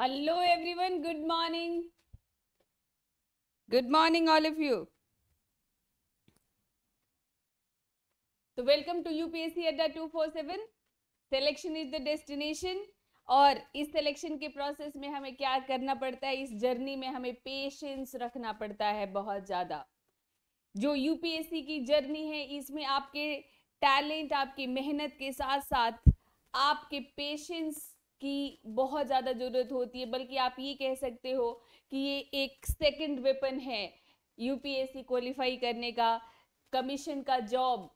hello everyone good morning good morning all of you तो welcome to UPSC Adda 247 selection is the destination और इस selection के process में हमें क्या करना पड़ता है इस जर्नी में हमें पेशेंस रखना पड़ता है बहुत ज़्यादा जो यूपीएससी की जर्नी है इसमें आपके टैलेंट आपकी मेहनत के साथ साथ आपके पेशेंस की बहुत ज़्यादा ज़रूरत होती है बल्कि आप ये कह सकते हो कि ये एक सेकंड वेपन है यूपीएससी क्वालिफाई करने का कमीशन का जॉब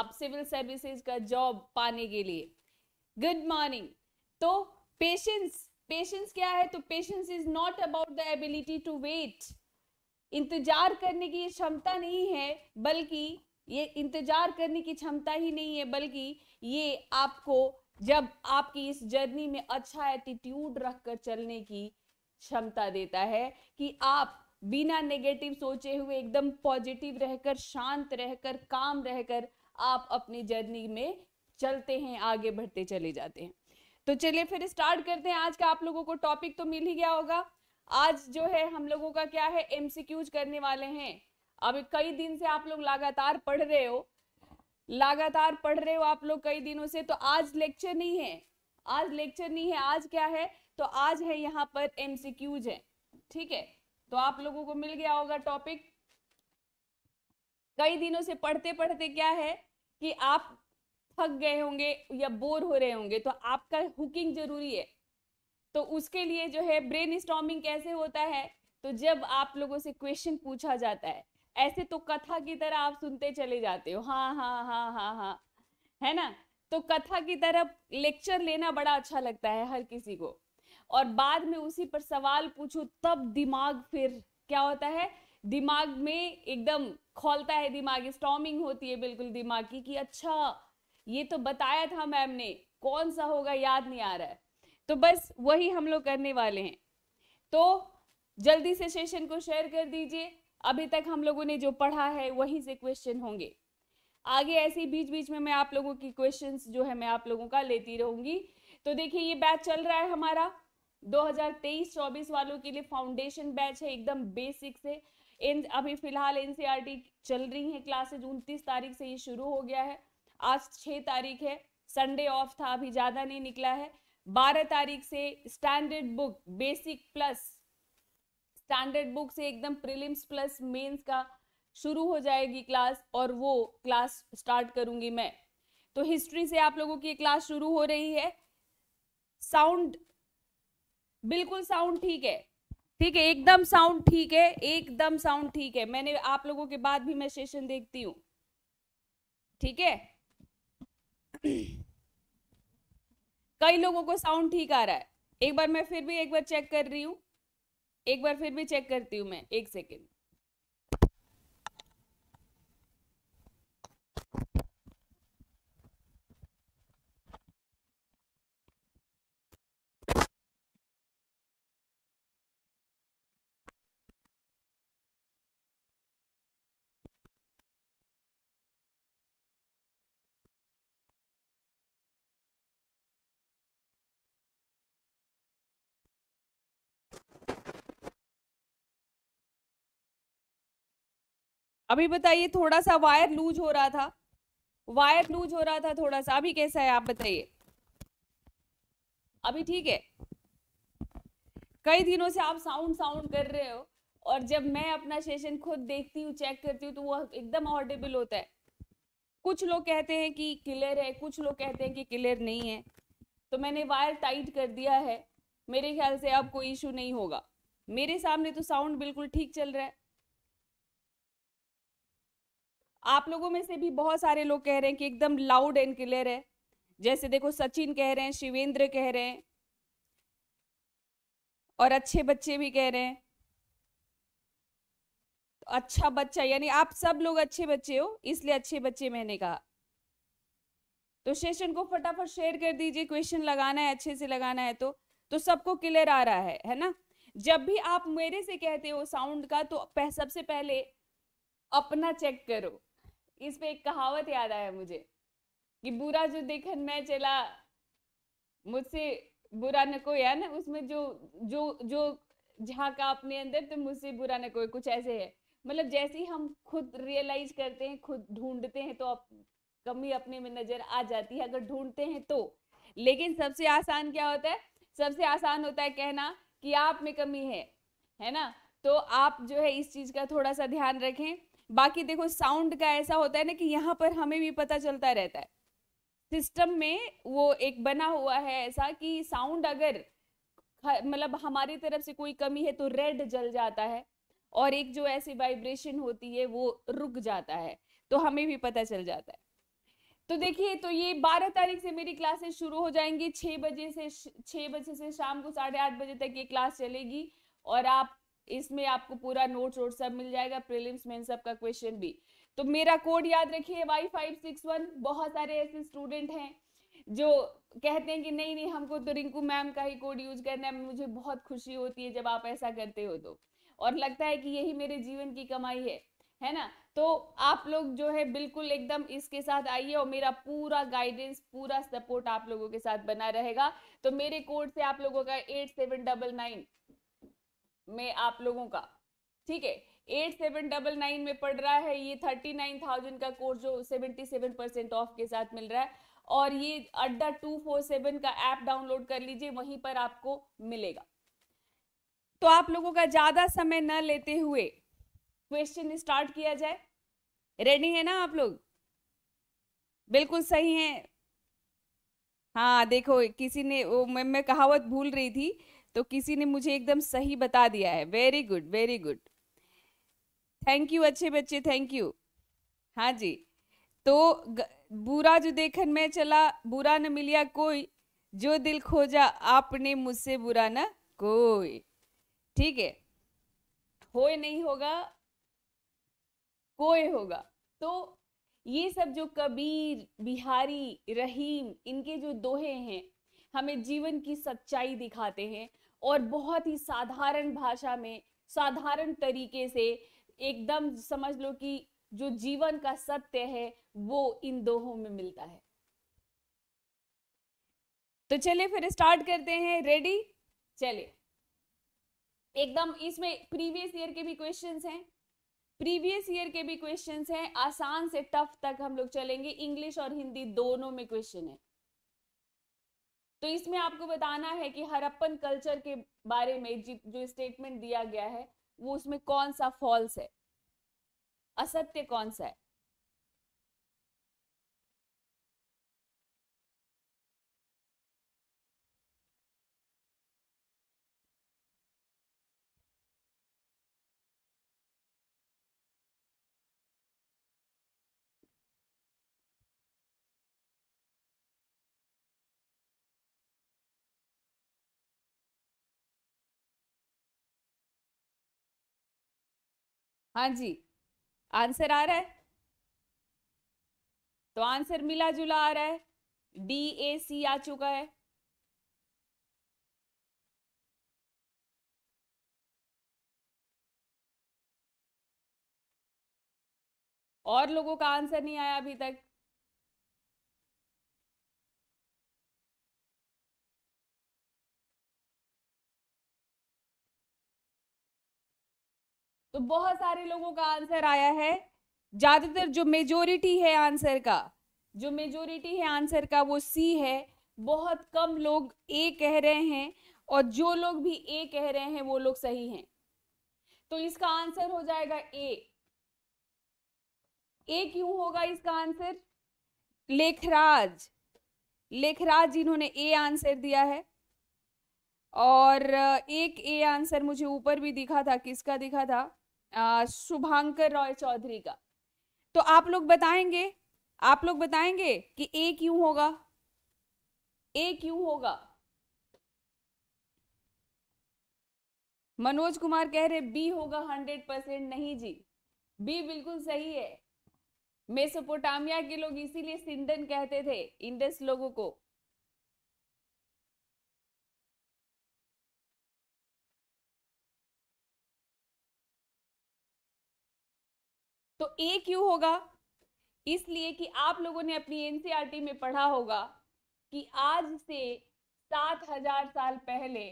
आप सिविल सर्विसेज का जॉब पाने के लिए गुड मॉर्निंग तो पेशेंस पेशेंस क्या है तो patience is not about the ability to wait इंतजार करने की क्षमता नहीं है बल्कि ये इंतजार करने की क्षमता ही नहीं है बल्कि ये आपको जब आपकी इस जर्नी में अच्छा एटीट्यूड रखकर चलने की क्षमता देता है कि आप बिना नेगेटिव सोचे हुए एकदम पॉजिटिव रहकर शांत रहकर काम रहकर आप अपनी जर्नी में चलते हैं आगे बढ़ते चले जाते हैं तो चलिए फिर स्टार्ट करते हैं आज का आप लोगों को टॉपिक तो मिल ही गया होगा आज जो है हम लोगों का क्या है एमसीक्यूज करने वाले हैं अब कई दिन से आप लोग लगातार पढ़ रहे हो लगातार पढ़ रहे हो आप लोग कई दिनों से तो आज लेक्चर नहीं है आज लेक्चर नहीं है आज क्या है तो आज है यहाँ पर एमसीक्यूज है ठीक है तो आप लोगों को मिल गया होगा टॉपिक कई दिनों से पढ़ते पढ़ते क्या है कि आप थक गए होंगे या बोर हो रहे होंगे तो आपका हुकिंग जरूरी है तो उसके लिए जो है ब्रेन स्टॉमिंग कैसे होता है तो जब आप लोगों से क्वेश्चन पूछा जाता है ऐसे तो कथा की तरह आप सुनते चले जाते हो हाँ हाँ हाँ हाँ हाँ है ना तो कथा की तरह लेक्चर लेना बड़ा अच्छा लगता है हर किसी को और बाद में उसी पर सवाल पूछो तब दिमाग फिर क्या होता है दिमाग में एकदम खोलता है दिमाग स्टॉमिंग होती है बिल्कुल दिमाग की कि अच्छा ये तो बताया था मैम ने कौन सा होगा याद नहीं आ रहा है तो बस वही हम लोग करने वाले हैं तो जल्दी से सेशन को शेयर कर दीजिए अभी तक हम लोगों ने जो पढ़ा है वहीं से क्वेश्चन होंगे आगे ऐसे बीच बीच में मैं आप लोगों की क्वेश्चन जो है मैं आप लोगों का लेती रहूंगी तो देखिए ये बैच चल रहा है हमारा 2023-24 वालों के लिए फाउंडेशन बैच है एकदम बेसिक से इन अभी फिलहाल एन e चल रही है क्लासेज उनतीस तारीख से ये शुरू हो गया है आज छः तारीख है संडे ऑफ था अभी ज़्यादा नहीं निकला है बारह तारीख से standard book basic plus standard book से एकदम प्रीलिम्स प्लस मेंस का शुरू हो जाएगी क्लास और वो क्लास स्टार्ट करूंगी मैं तो हिस्ट्री से आप लोगों की क्लास शुरू हो रही है साउंड बिल्कुल साउंड ठीक है ठीक है एकदम साउंड ठीक है एकदम साउंड ठीक है मैंने आप लोगों के बाद भी मैं सेशन देखती हूँ ठीक है कई लोगों को साउंड ठीक आ रहा है एक बार मैं फिर भी एक बार चेक कर रही हूँ एक बार फिर भी चेक करती हूँ मैं एक सेकेंड अभी बताइए थोड़ा सा वायर लूज हो रहा था वायर लूज हो रहा था थोड़ा सा अभी कैसा है आप बताइए अभी ठीक है कई दिनों से आप साउंड साउंड कर रहे हो और जब मैं अपना सेशन खुद देखती हूँ चेक करती हूँ तो वो एकदम ऑडिबल होता है कुछ लोग कहते हैं कि क्लियर है कुछ लोग कहते हैं कि क्लियर नहीं है तो मैंने वायर टाइट कर दिया है मेरे ख्याल से अब कोई इशू नहीं होगा मेरे सामने तो साउंड बिल्कुल ठीक चल रहा है आप लोगों में से भी बहुत सारे लोग कह रहे हैं कि एकदम लाउड एंड क्लियर है जैसे देखो सचिन कह रहे हैं शिवेंद्र कह रहे हैं और अच्छे बच्चे भी कह रहे हैं तो अच्छा बच्चा यानी आप सब लोग अच्छे बच्चे हो इसलिए अच्छे बच्चे मैंने कहा तो सेशन को फटाफट शेयर कर दीजिए क्वेश्चन लगाना है अच्छे से लगाना है तो तो सबको क्लियर आ रहा है है ना जब भी आप मेरे से कहते हो साउंड का तो सबसे पहले अपना चेक करो इस पे एक कहावत याद आया मुझे कि बुरा जो देखन मैं चला मुझसे बुरा न कोई है ना उसमें जो जो जो झांका अपने अंदर तो मुझसे बुरा न कोई कुछ ऐसे है मतलब जैसे ही हम खुद रियलाइज करते हैं खुद ढूंढते हैं तो आप कमी अपने में नजर आ जाती है अगर ढूंढते हैं तो लेकिन सबसे आसान क्या होता है सबसे आसान होता है कहना कि आप में कमी है है ना तो आप जो है इस चीज का थोड़ा सा ध्यान रखें बाकी देखो साउंड का ऐसा होता है ना कि यहाँ पर हमें भी पता चलता रहता है सिस्टम में वो एक बना हुआ है ऐसा कि साउंड अगर मतलब हमारी तरफ से कोई कमी है तो रेड जल जाता है और एक जो ऐसी वाइब्रेशन होती है वो रुक जाता है तो हमें भी पता चल जाता है तो देखिए तो ये बारह तारीख से मेरी क्लासेस शुरू हो जाएंगी छः बजे से छः बजे से शाम को साढ़े आठ बजे तक ये क्लास चलेगी और आप इसमें आपको पूरा नोट्स वोट सब मिल जाएगा प्रीलिम्स में सब का क्वेश्चन भी तो मेरा कोड याद रखिए वाई फाइव सिक्स वन बहुत सारे ऐसे स्टूडेंट हैं जो कहते हैं कि नहीं नहीं हमको तो रिंकू मैम का ही कोड यूज करना है मुझे बहुत खुशी होती है जब आप ऐसा करते हो तो और लगता है कि यही मेरे जीवन की कमाई है है ना तो आप लोग जो है बिल्कुल एकदम इसके साथ आइए और मेरा पूरा गाइडेंस पूरा सपोर्ट आप लोगों के साथ बना रहेगा तो मेरे कोड से आप लोगों का एट सेवन डबल नाइन में आप लोगों का ठीक है एट सेवन डबल नाइन में पड़ रहा है ये थर्टी नाइन थाउजेंड का कोर्स जो सेवेंटी सेवन परसेंट ऑफ के साथ मिल रहा है और ये अड्डा टू फोर सेवन का ऐप डाउनलोड कर लीजिए वहीं पर आपको मिलेगा तो आप लोगों का ज़्यादा समय न लेते हुए क्वेश्चन स्टार्ट किया जाए रेडी है ना आप लोग बिल्कुल सही है हाँ देखो किसी ने वो मैं, मैं कहावत भूल रही थी तो किसी ने मुझे एकदम सही बता दिया है very good very good thank you अच्छे बच्चे थैंक यू हाँ जी तो बुरा जो देखन में चला बुरा न मिलिया कोई जो दिल खोजा आपने मुझसे बुरा न कोई ठीक है हो नहीं होगा कोई होगा तो ये सब जो कबीर बिहारी रहीम इनके जो दोहे हैं हमें जीवन की सच्चाई दिखाते हैं और बहुत ही साधारण भाषा में साधारण तरीके से एकदम समझ लो कि जो जीवन का सत्य है वो इन दोहों में मिलता है तो चलिए फिर स्टार्ट करते हैं रेडी चलिए एकदम इसमें प्रीवियस ईयर के भी क्वेश्चंस हैं प्रीवियस ईयर के भी क्वेश्चंस हैं आसान से टफ तक हम लोग चलेंगे इंग्लिश और हिंदी दोनों में क्वेश्चन है तो इसमें आपको बताना है कि हरप्पन कल्चर के बारे में जो स्टेटमेंट दिया गया है वो उसमें कौन सा फॉल्स है असत्य कौन सा है हाँ जी आंसर आ रहा है तो आंसर मिला जुला आ रहा है डी ए सी आ चुका है और लोगों का आंसर नहीं आया अभी तक तो बहुत सारे लोगों का आंसर आया है ज़्यादातर जो मेजोरिटी है आंसर का जो मेजोरिटी है आंसर का वो सी है बहुत कम लोग ए कह रहे हैं और जो लोग भी ए कह रहे हैं वो लोग सही हैं तो इसका आंसर हो जाएगा ए ए क्यों होगा इसका आंसर लेखराज लेखराज जिन्होंने ए आंसर दिया है और एक ए आंसर मुझे ऊपर भी दिखा था किसका दिखा था शुभांकर रॉय चौधरी का तो आप लोग बताएंगे आप लोग बताएंगे कि ए क्यों होगा ए क्यों होगा मनोज कुमार कह रहे बी होगा हंड्रेड परसेंट नहीं जी बी बिल्कुल सही है मेसोपोटामिया के लोग इसीलिए सिंडन कहते थे इंडस लोगों को तो ए क्यों होगा इसलिए कि आप लोगों ने अपनी एनसीईआरटी e में पढ़ा होगा कि आज से सात हजार साल पहले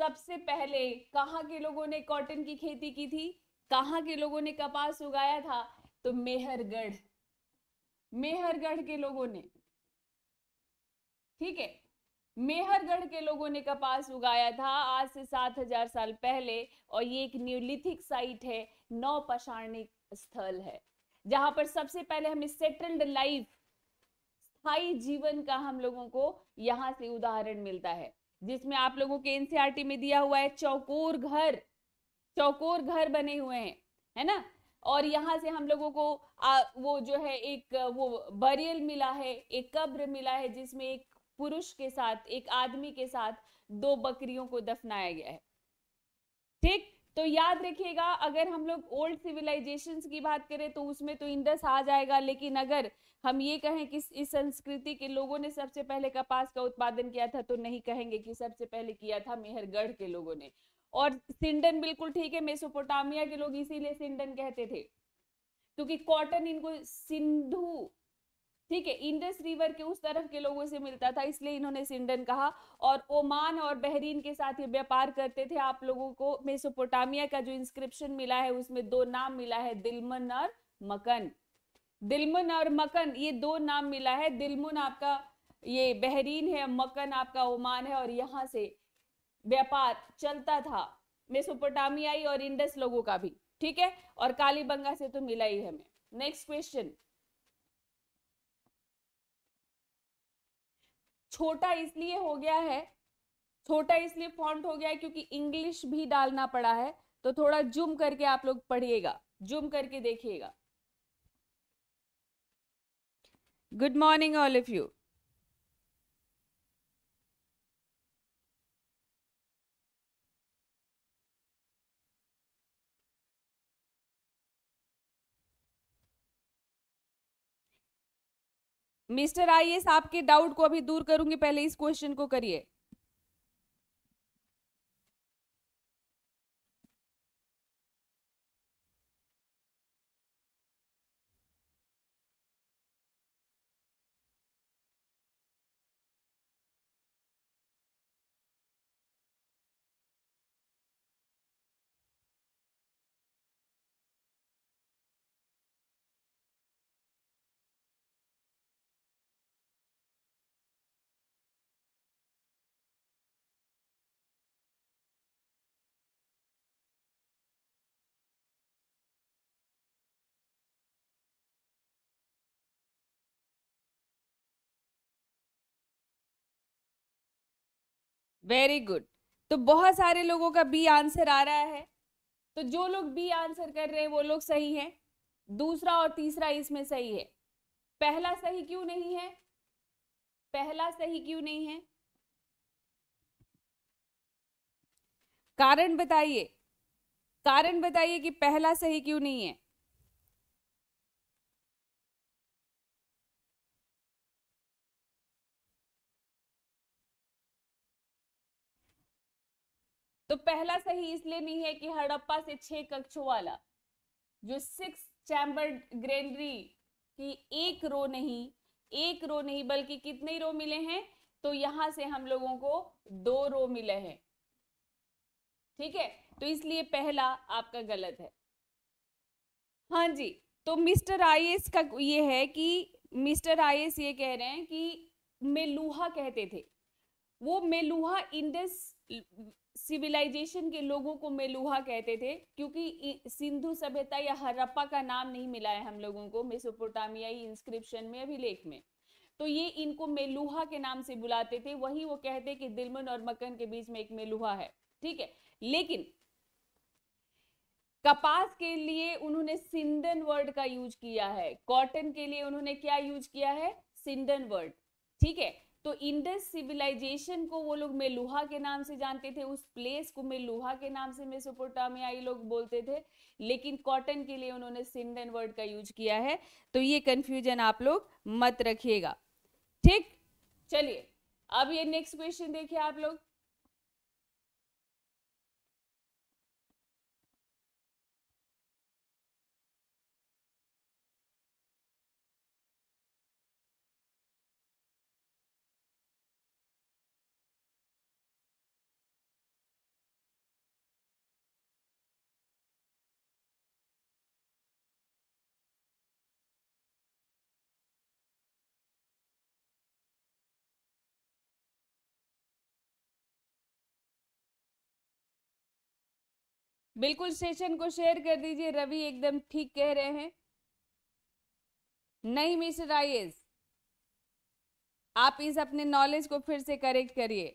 सबसे पहले कहाँ के लोगों ने कॉटन की खेती की थी कहाँ के लोगों ने कपास उगाया था तो मेहरगढ़ मेहरगढ़ के लोगों ने ठीक है मेहरगढ़ के लोगों ने कपास उगाया था आज से सात हजार साल पहले और ये एक न्यूलिथिक साइट है नौ पाषाणिक स्थल है जहां पर सबसे पहले हमें सेटल्ड लाइफ स्थाई जीवन का हम लोगों को यहां से उदाहरण मिलता है जिसमें आप लोगों के एनसीआरटी e में दिया हुआ है चौकोर घर चौकोर घर बने हुए हैं है ना और यहाँ से हम लोगों को आ, वो जो है एक वो बरियल मिला है एक कब्र मिला है जिसमें एक पुरुष के साथ एक आदमी के साथ दो बकरियों को दफनाया गया है ठीक तो याद रखिएगा अगर हम लोग ओल्ड सिविलाइजेशन की बात करें तो उसमें तो इंडस आ जाएगा लेकिन अगर हम ये कहें कि इस संस्कृति के लोगों ने सबसे पहले कपास का उत्पादन किया था तो नहीं कहेंगे कि सबसे पहले किया था मेहरगढ़ के लोगों ने और सिंडन बिल्कुल ठीक है मेसोपोटामिया के लोग इसीलिए सिंडन कहते थे क्योंकि कॉटन इनको सिंधु ठीक है इंडस रिवर के उस तरफ के लोगों से मिलता था इसलिए इन्होंने सिंडन कहा और ओमान और बहरीन के साथ ये व्यापार करते थे आप लोगों को मेसोपोटामिया का जो इंस्क्रिप्शन मिला है उसमें दो नाम मिला है दिलमन और मकन दिलमन और मकन ये दो नाम मिला है दिलमुन आपका ये बहरीन है मकन आपका ओमान है और यहाँ से व्यापार चलता था मेसोपोटामियाई और इंडस लोगों का भी ठीक है और कालीबंगा से तो मिला ही हमें नेक्स्ट क्वेश्चन छोटा इसलिए हो गया है छोटा इसलिए फॉन्ट हो गया है क्योंकि इंग्लिश भी डालना पड़ा है तो थोड़ा जूम करके आप लोग पढ़िएगा जूम करके देखिएगा good morning all of you mister S आपके डाउट को अभी दूर करूंगी पहले इस क्वेश्चन को करिए वेरी गुड तो बहुत सारे लोगों का बी आंसर आ रहा है तो जो लोग बी आंसर कर रहे हैं वो लोग सही हैं दूसरा और तीसरा इसमें सही है पहला सही क्यों नहीं है पहला सही क्यों नहीं है कारण बताइए कारण बताइए कि पहला सही क्यों नहीं है तो पहला सही इसलिए नहीं है कि हड़प्पा से छह कक्षों वाला जो सिक्स चैम्बर ग्रेनरी की एक रो नहीं एक रो नहीं बल्कि कितने रो मिले हैं तो यहां से हम लोगों को दो रो मिले हैं ठीक है तो इसलिए पहला आपका गलत है हाँ जी तो मिस्टर आई का ये है कि मिस्टर आई ये कह रहे हैं कि मेलूहा कहते थे वो मेलूहा इंडस सिविलाइजेशन के लोगों को मेलुहा कहते थे क्योंकि सिंधु सभ्यता या हरप्पा का नाम नहीं मिला है हम लोगों को मेसोपोटामियाई इंस्क्रिप्शन में अभिलेख में तो ये इनको मेलुहा के नाम से बुलाते थे वही वो कहते कि दिलमन और मकन के बीच में एक मेलुहा है ठीक है लेकिन कपास के लिए उन्होंने सिंडन वर्ड का यूज किया है कॉटन के लिए उन्होंने क्या यूज किया है सिंडन वर्ड ठीक है तो इंडस सिविलाइजेशन को वो लोग मेलुहा के नाम से जानते थे उस प्लेस को मेलुहा के नाम से मेसोपोटामियाई लोग बोलते थे लेकिन कॉटन के लिए उन्होंने सिंडन वर्ड का यूज किया है तो ये कंफ्यूजन आप लोग मत रखिएगा ठीक चलिए अब ये नेक्स्ट क्वेश्चन देखिए आप लोग बिल्कुल सेशन को शेयर कर दीजिए रवि एकदम ठीक कह रहे हैं नहीं मिस्टर आईएस आप इस अपने नॉलेज को फिर से करेक्ट करिए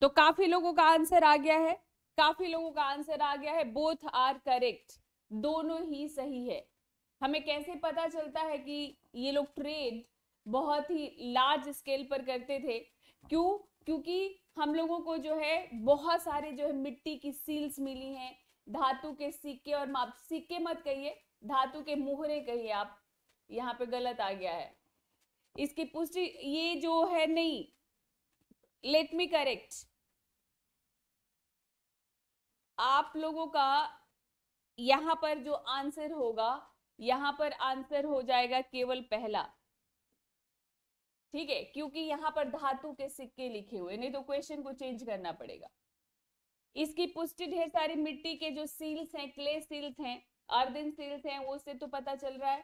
तो काफी लोगों का आंसर आ गया है काफी लोगों का आंसर आ गया है बोथ आर करेक्ट दोनों ही सही है हमें कैसे पता चलता है कि ये लोग ट्रेड बहुत ही लार्ज स्केल पर करते थे क्यों क्योंकि हम लोगों को जो है बहुत सारे जो है मिट्टी की सील्स मिली हैं धातु के सिक्के और माप सिक्के मत कहिए धातु के मोहरे कहिए आप यहाँ पे गलत आ गया है इसकी पुष्टि ये जो है नहीं लेट मी करेक्ट आप लोगों का यहाँ पर जो आंसर होगा यहाँ पर आंसर हो जाएगा केवल पहला ठीक है क्योंकि यहाँ पर धातु के सिक्के लिखे हुए नहीं तो क्वेश्चन को चेंज करना पड़ेगा इसकी पुष्टि ढेर सारी मिट्टी के जो सील्स हैं क्ले सील्स हैं अर्दिन सील्स हैं वो से तो पता चल रहा है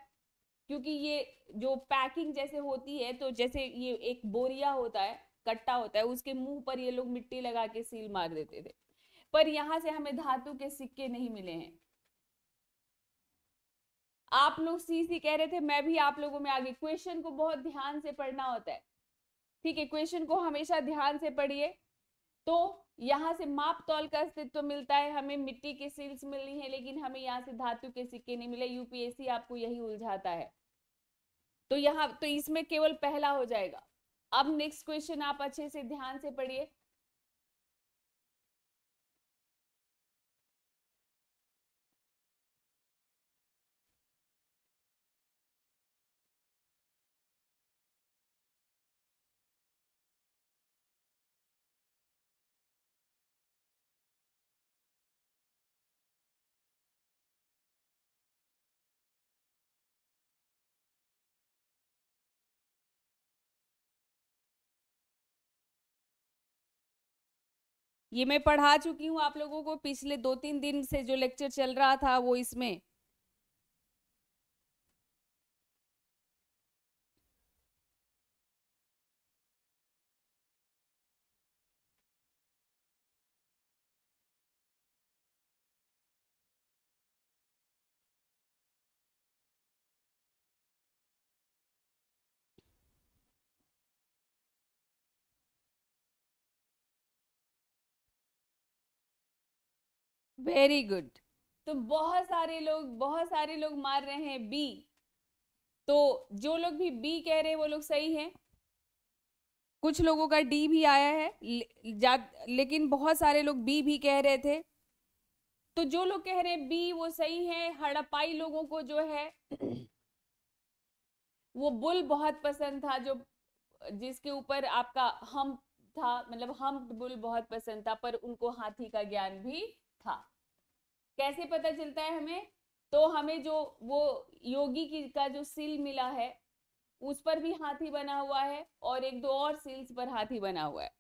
क्योंकि ये जो पैकिंग जैसे होती है तो जैसे ये एक बोरिया होता है कट्टा होता है उसके मुंह पर ये लोग मिट्टी लगा के सील मार देते थे पर यहाँ से हमें धातु के सिक्के नहीं मिले हैं आप लोग सी सी कह रहे थे मैं भी आप लोगों में आगे क्वेश्चन को बहुत ध्यान से पढ़ना होता है ठीक है क्वेश्चन को हमेशा ध्यान से पढ़िए तो यहाँ से माप तौल का अस्तित्व मिलता है हमें मिट्टी के सिल्स मिलनी है लेकिन हमें यहाँ से धातु के सिक्के नहीं मिले यूपीएससी आपको यही उलझाता है तो यहाँ तो इसमें केवल पहला हो जाएगा अब नेक्स्ट क्वेश्चन आप अच्छे से ध्यान से पढ़िए ये मैं पढ़ा चुकी हूँ आप लोगों को पिछले दो तीन दिन से जो लेक्चर चल रहा था वो इसमें वेरी गुड तो बहुत सारे लोग बहुत सारे लोग मार रहे हैं बी तो जो लोग भी बी कह रहे हैं वो लोग सही हैं कुछ लोगों का डी भी आया है लेकिन बहुत सारे लोग बी भी कह रहे थे तो जो लोग कह रहे हैं बी वो सही है हड़पाई लोगों को जो है वो बुल बहुत पसंद था जो जिसके ऊपर आपका हम था मतलब हम बुल बहुत पसंद था पर उनको हाथी का ज्ञान भी था कैसे पता चलता है हमें तो हमें जो वो योगी की का जो सिल मिला है उस पर भी हाथी बना हुआ है और एक दो और सिल्स पर हाथी बना हुआ है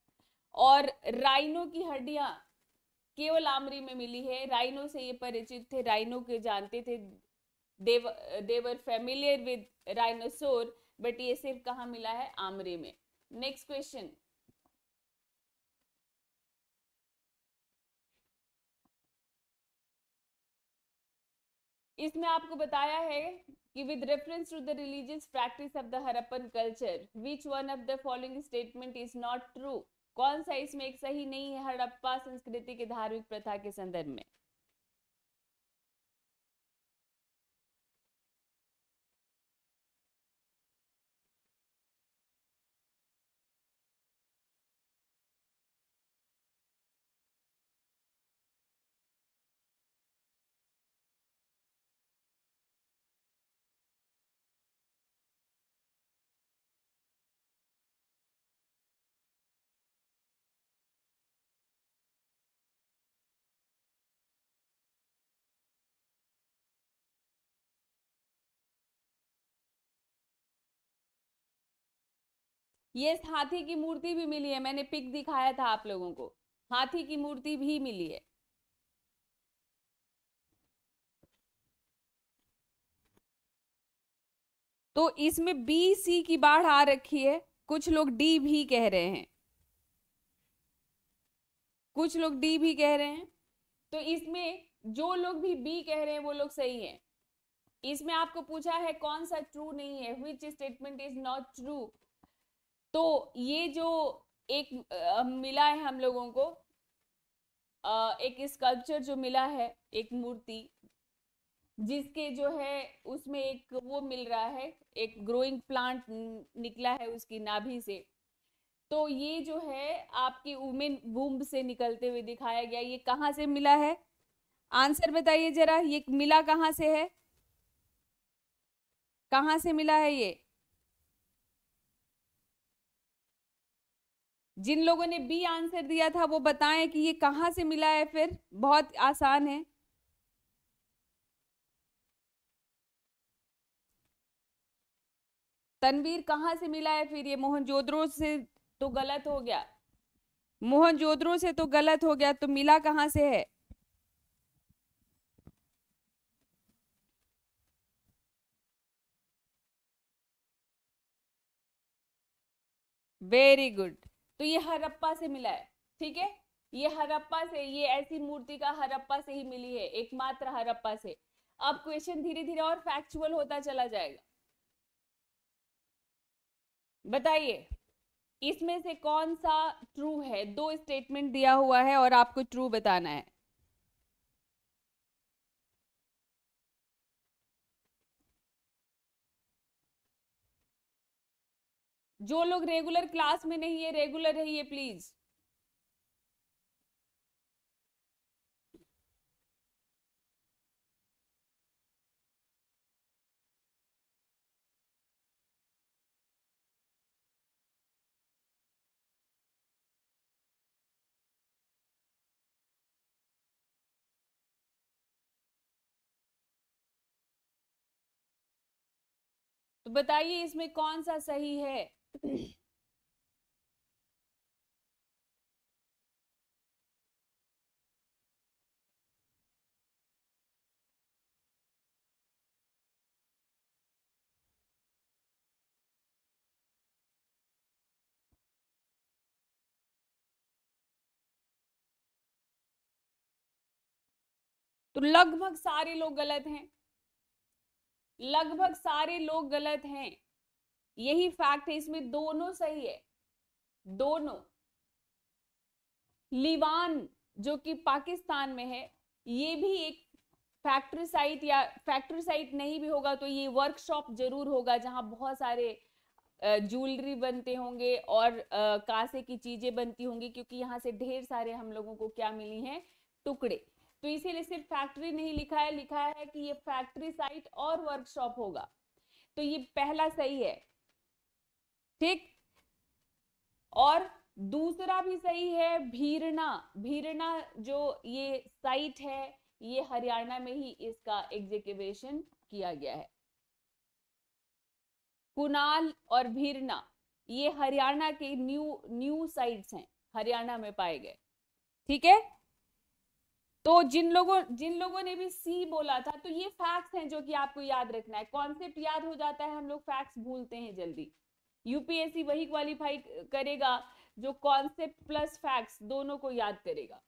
और राइनो की हड्डियां केवल आमरी में मिली है राइनो से ये परिचित थे राइनो के जानते थे they they were familiar with rhinoceros but ये सिर्फ कहाँ मिला है आमरे में नेक्स्ट क्वेश्चन इसमें आपको बताया है कि with reference to the religious practice of the Harappan culture which one of the following statement is not true कौन सा इसमें एक सही नहीं है हड़प्पा संस्कृति के धार्मिक प्रथा के संदर्भ में ये हाथी की मूर्ति भी मिली है मैंने पिक दिखाया था आप लोगों को हाथी की मूर्ति भी मिली है तो इसमें बी सी की बाढ़ आ रखी है कुछ लोग डी भी कह रहे हैं कुछ लोग डी भी कह रहे हैं तो इसमें जो लोग भी बी कह रहे हैं वो लोग सही है इसमें आपको पूछा है कौन सा ट्रू नहीं है which statement is not true तो ये जो एक आ, मिला है हम लोगों को आ, एक स्कल्पचर जो मिला है एक मूर्ति जिसके जो है उसमें एक वो मिल रहा है एक ग्रोइंग प्लांट निकला है उसकी नाभि से तो ये जो है आपकी उमेन वुम्ब से निकलते हुए दिखाया गया ये कहाँ से मिला है आंसर बताइए जरा ये मिला कहाँ से है कहाँ से मिला है ये जिन लोगों ने बी आंसर दिया था वो बताएं कि ये कहाँ से मिला है फिर बहुत आसान है तनवीर कहाँ से मिला है फिर ये मोहनजोदड़ो से तो गलत हो गया मोहनजोदड़ो से तो गलत हो गया तो मिला कहाँ से है वेरी गुड तो ये हरप्पा से मिला है ठीक है ये हरप्पा से ये ऐसी मूर्ति का हरप्पा से ही मिली है एकमात्र हरप्पा से अब क्वेश्चन धीरे धीरे और फैक्चुअल होता चला जाएगा बताइए इसमें से कौन सा ट्रू है दो स्टेटमेंट दिया हुआ है और आपको ट्रू बताना है जो लोग रेगुलर क्लास में नहीं है रेगुलर रहिए प्लीज तो बताइए इसमें कौन सा सही है तो लगभग सारे लोग गलत हैं लगभग सारे लोग गलत हैं यही फैक्ट है इसमें दोनों सही है दोनों लीवान जो कि पाकिस्तान में है ये भी एक फैक्ट्री साइट या फैक्ट्री साइट नहीं भी होगा तो ये वर्कशॉप जरूर होगा जहां बहुत सारे ज्वेलरी बनते होंगे और कांसे की चीजें बनती होंगी क्योंकि यहाँ से ढेर सारे हम लोगों को क्या मिली हैं टुकड़े तो इसीलिए सिर्फ फैक्ट्री नहीं लिखा है लिखा है कि ये फैक्ट्री साइट और वर्कशॉप होगा तो ये पहला सही है ठीक और दूसरा भी सही है भीरना भीरना जो ये साइट है ये हरियाणा में ही इसका एग्जीक्यूशन किया गया है कुनाल और भीरना ये हरियाणा के न्यू न्यू साइट्स हैं हरियाणा में पाए गए ठीक है तो जिन लोगों जिन लोगों ने भी सी बोला था तो ये फैक्ट्स हैं जो कि आपको याद रखना है कॉन्सेप्ट याद हो जाता है हम लोग फैक्ट्स भूलते हैं जल्दी यूपीएससी वही क्वालिफाई करेगा जो कॉन्सेप्ट प्लस फैक्ट्स दोनों को याद करेगा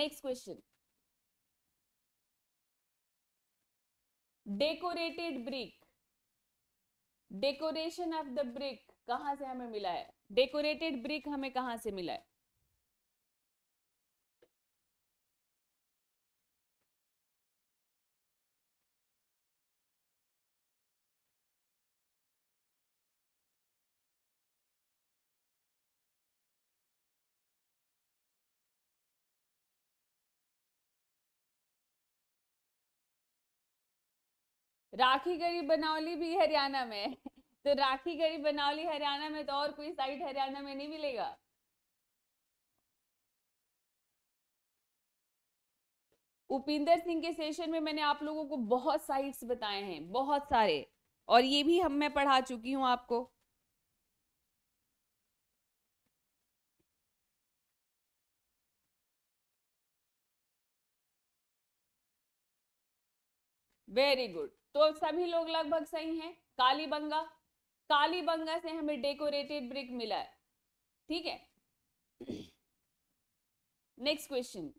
next question decorated brick decoration of the brick कहां से हमें मिला है डेकोरेटेड ब्रिक हमें कहां से मिला है राखी गरी बनावली भी हरियाणा में तो राखी गरी बनावली हरियाणा में तो और कोई साइट हरियाणा में नहीं मिलेगा उपिंदर सिंह के सेशन में मैंने आप लोगों को बहुत साइट्स बताए हैं बहुत सारे और ये भी हम मैं पढ़ा चुकी हूं आपको वेरी गुड तो सभी लोग लगभग सही हैं काली बंगा काली बंगा से हमें डेकोरेटेड ब्रिक मिला है ठीक है नेक्स्ट क्वेश्चन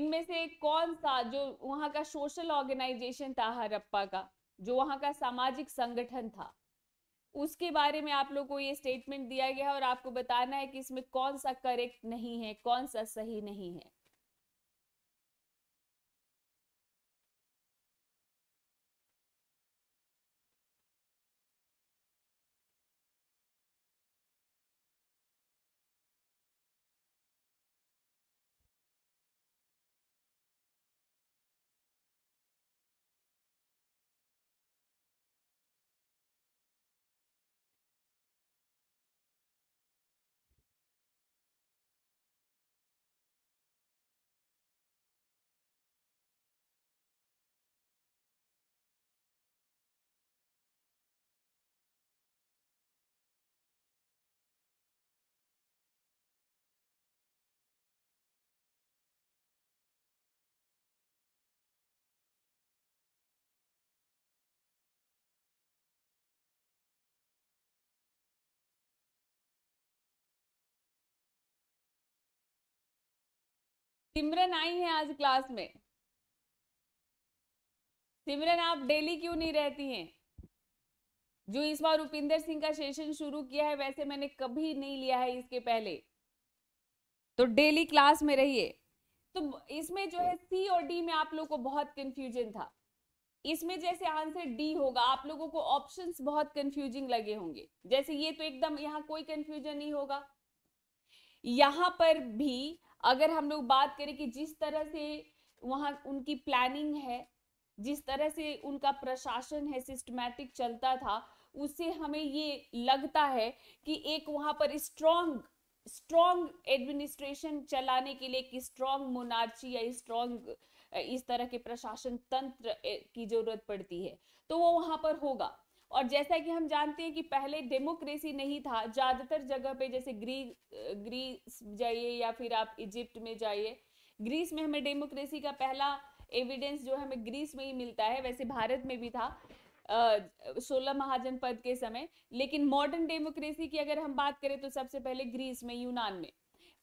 इनमें से कौन सा जो वहां का सोशल ऑर्गेनाइजेशन था हरप्पा का जो वहां का सामाजिक संगठन था उसके बारे में आप लोग को ये स्टेटमेंट दिया गया है और आपको बताना है कि इसमें कौन सा करेक्ट नहीं है कौन सा सही नहीं है सिमरन आई है आज क्लास में सिमरन आप डेली क्यों नहीं रहती हैं जो इस बार उपिंदर सिंह का सेशन शुरू किया है वैसे मैंने कभी नहीं लिया है इसके पहले तो डेली क्लास में रहिए तो इसमें जो है सी और डी में आप लोगों को बहुत कंफ्यूजन था इसमें जैसे आंसर डी होगा आप लोगों को ऑप्शंस बहुत कंफ्यूजिंग लगे होंगे जैसे ये तो एकदम यहाँ कोई कंफ्यूजन नहीं होगा यहाँ पर भी अगर हम लोग बात करें कि जिस तरह से वहाँ उनकी प्लानिंग है जिस तरह से उनका प्रशासन है सिस्टमैटिक चलता था उससे हमें ये लगता है कि एक वहाँ पर स्ट्रॉन्ग स्ट्रॉन्ग एडमिनिस्ट्रेशन चलाने के लिए एक स्ट्रॉन्ग मोनार्ची या स्ट्रॉन्ग इस तरह के प्रशासन तंत्र की जरूरत पड़ती है तो वो वहाँ पर होगा और जैसा कि हम जानते हैं कि पहले डेमोक्रेसी नहीं था ज़्यादातर जगह पे जैसे ग्री ग्रीस जाइए या फिर आप इजिप्ट में जाइए ग्रीस में हमें डेमोक्रेसी का पहला एविडेंस जो हमें ग्रीस में ही मिलता है वैसे भारत में भी था सोलह महाजनपद के समय लेकिन मॉडर्न डेमोक्रेसी की अगर हम बात करें तो सबसे पहले ग्रीस में यूनान में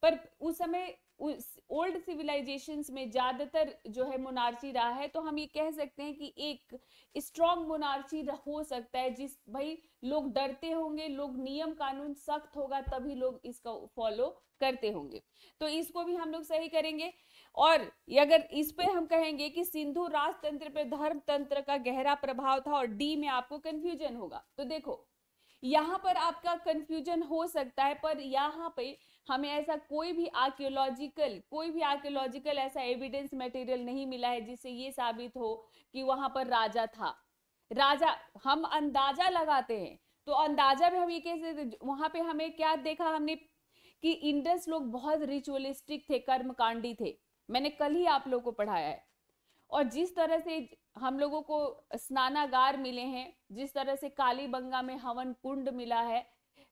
पर उस समय ओल्ड सिविलाइजेशंस में ज़्यादातर जो है मोनार्ची रहा है तो हम ये कह सकते हैं कि एक स्ट्रॉन्ग मोनार्ची हो सकता है जिस भाई लोग डरते होंगे लोग नियम कानून सख्त होगा तभी लोग इसका फॉलो करते होंगे तो इसको भी हम लोग सही करेंगे और अगर इस पे हम कहेंगे कि सिंधु राजतंत्र पे धर्म तंत्र का गहरा प्रभाव था और डी में आपको कंफ्यूजन होगा तो देखो यहाँ पर आपका कंफ्यूजन हो सकता है पर यहाँ पे हमें ऐसा कोई भी आर्कियोलॉजिकल कोई भी आर्कियोलॉजिकल ऐसा एविडेंस मटेरियल नहीं मिला है जिससे ये साबित हो कि वहां पर राजा था राजा हम अंदाजा लगाते हैं तो अंदाजा में हम ये कैसे वहां पे हमें क्या देखा हमने कि इंडस लोग बहुत रिचुअलिस्टिक थे कर्मकांडी थे मैंने कल ही आप लोगों को पढ़ाया है और जिस तरह से हम लोगों को स्नानागार मिले हैं जिस तरह से काली बंगा में हवन कुंड मिला है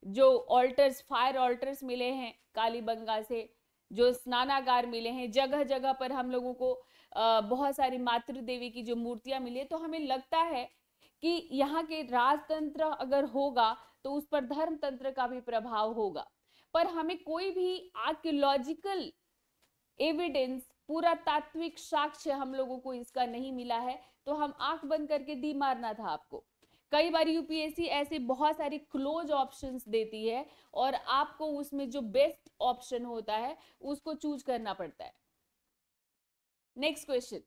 जो ऑल्टर्स फायर ऑल्टर्स मिले हैं कालीबंगा से जो स्नानागार मिले हैं जगह जगह पर हम लोगों को बहुत सारी मातृ देवी की जो मूर्तियां मिली है तो हमें लगता है कि यहाँ के राजतंत्र अगर होगा तो उस पर धर्म तंत्र का भी प्रभाव होगा पर हमें कोई भी आर्क्योलॉजिकल एविडेंस पूरा तात्विक साक्ष्य हम लोगों को इसका नहीं मिला है तो हम आंख बंद करके दी मारना था आपको कई बार यूपीएससी ऐसे बहुत सारी क्लोज ऑप्शंस देती है और आपको उसमें जो बेस्ट ऑप्शन होता है उसको चूज करना पड़ता है नेक्स्ट क्वेश्चन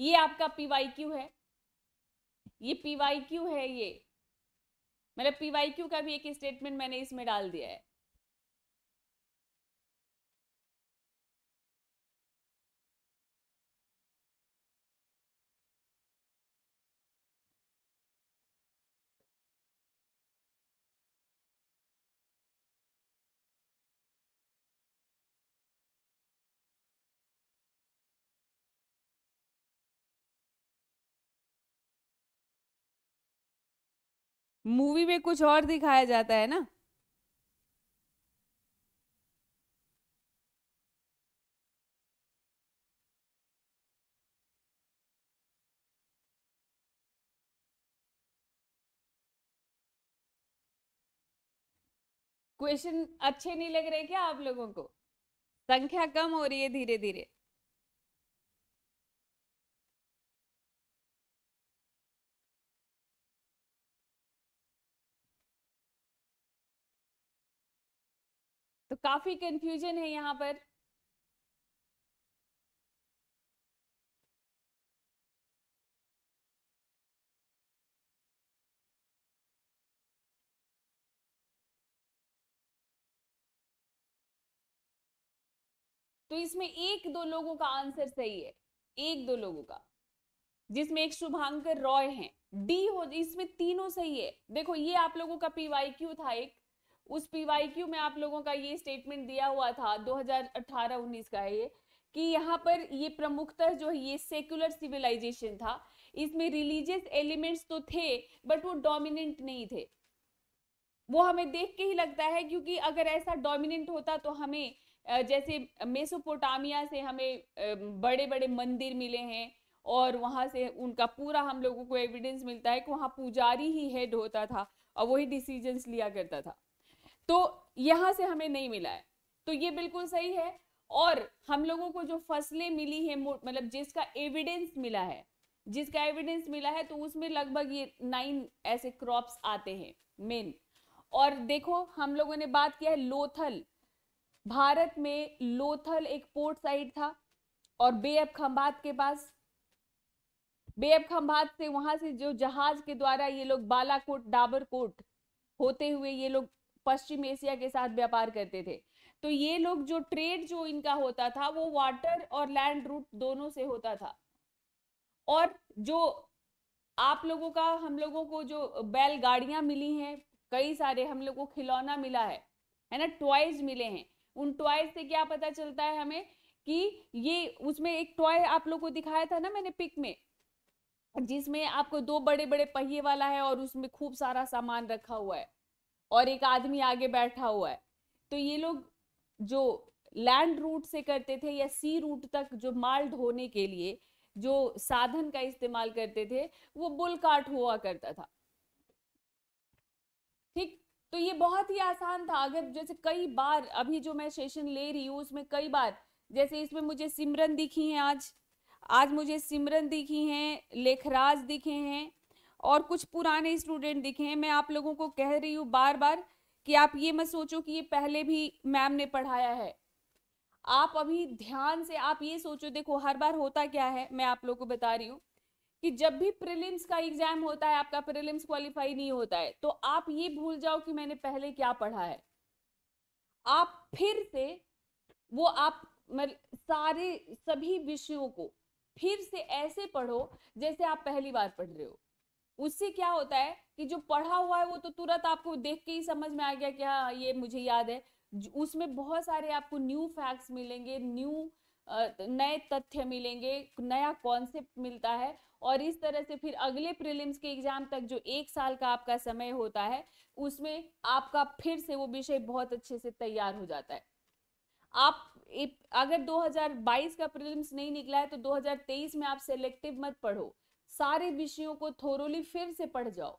ये आपका पीवाई क्यू है ये पीवाई क्यू है ये मतलब पीवाई क्यू का भी एक स्टेटमेंट मैंने इसमें डाल दिया है मूवी में कुछ और दिखाया जाता है ना क्वेश्चन अच्छे नहीं लग रहे क्या आप लोगों को संख्या कम हो रही है धीरे धीरे तो काफी कंफ्यूजन है यहां पर तो इसमें एक दो लोगों का आंसर सही है एक दो लोगों का जिसमें एक शुभांकर रॉय हैं डी हो इसमें तीनों सही है देखो ये आप लोगों का पीवाई क्यू था एक उस पीवाईक्यू में आप लोगों का ये स्टेटमेंट दिया हुआ था 2018-19 का है ये कि यहाँ पर ये प्रमुखतः जो है ये सेक्युलर सिविलाइजेशन था इसमें रिलीजियस एलिमेंट्स तो थे बट वो डोमिनेंट नहीं थे वो हमें देख के ही लगता है क्योंकि अगर ऐसा डोमिनेंट होता तो हमें जैसे मेसोपोटामिया से हमें बड़े बड़े मंदिर मिले हैं और वहां से उनका पूरा हम लोगों को एविडेंस मिलता है कि वहाँ पुजारी ही हेड होता था और वही डिसीजंस लिया करता था तो यहाँ से हमें नहीं मिला है तो ये बिल्कुल सही है और हम लोगों को जो फसलें मिली है मतलब जिसका एविडेंस मिला है जिसका एविडेंस मिला है तो उसमें लगभग ये नाइन ऐसे क्रॉप्स आते हैं मेन और देखो हम लोगों ने बात किया है लोथल भारत में लोथल एक पोर्ट साइड था और बेअब खम्बात के पास बेअब खम्बात से वहां से जो जहाज के द्वारा ये लोग बालाकोट डाबरकोट होते हुए ये लोग पश्चिम एशिया के साथ व्यापार करते थे तो ये लोग जो ट्रेड जो इनका होता था वो वाटर और लैंड रूट दोनों से होता था और जो आप लोगों का हम लोगों को जो बैलगाड़ियां मिली हैं कई सारे हम लोग को खिलौना मिला है है ना टॉयज मिले हैं उन टॉयज से क्या पता चलता है हमें कि ये उसमें एक टॉय आप लोग को दिखाया था ना मैंने पिक में जिसमें आपको दो बड़े बड़े पहिए वाला है और उसमें खूब सारा सामान रखा हुआ है और एक आदमी आगे बैठा हुआ है तो ये लोग जो लैंड रूट से करते थे या सी रूट तक जो माल ढोने के लिए जो साधन का इस्तेमाल करते थे वो बुल काट हुआ करता था ठीक तो ये बहुत ही आसान था अगर जैसे कई बार अभी जो मैं सेशन ले रही हूँ उसमें कई बार जैसे इसमें मुझे सिमरन दिखी है आज आज मुझे सिमरन दिखी है लेखराज दिखे हैं और कुछ पुराने स्टूडेंट दिखे हैं मैं आप लोगों को कह रही हूँ बार बार कि आप ये मत सोचो कि ये पहले भी मैम ने पढ़ाया है आप अभी ध्यान से आप ये सोचो देखो हर बार होता क्या है मैं आप लोग को बता रही हूँ कि जब भी प्रिलिम्स का एग्जाम होता है आपका प्रिलिम्स क्वालिफाई नहीं होता है तो आप ये भूल जाओ कि मैंने पहले क्या पढ़ा है आप फिर से वो आप सारे सभी विषयों को फिर से ऐसे पढ़ो जैसे आप पहली बार पढ़ रहे हो उससे क्या होता है कि जो पढ़ा हुआ है वो तो तुरंत आपको देख के ही समझ में आ गया कि हाँ ये मुझे याद है उसमें बहुत सारे आपको न्यू फैक्ट्स मिलेंगे न्यू नए तथ्य मिलेंगे नया कॉन्सेप्ट मिलता है और इस तरह से फिर अगले प्रीलिम्स के एग्जाम तक जो एक साल का आपका समय होता है उसमें आपका फिर से वो विषय बहुत अच्छे से तैयार हो जाता है आप अगर 2022 का प्रीलिम्स नहीं निकला है तो 2023 में आप सेलेक्टिव मत पढ़ो सारे विषयों को थोरोली फिर से पढ़ जाओ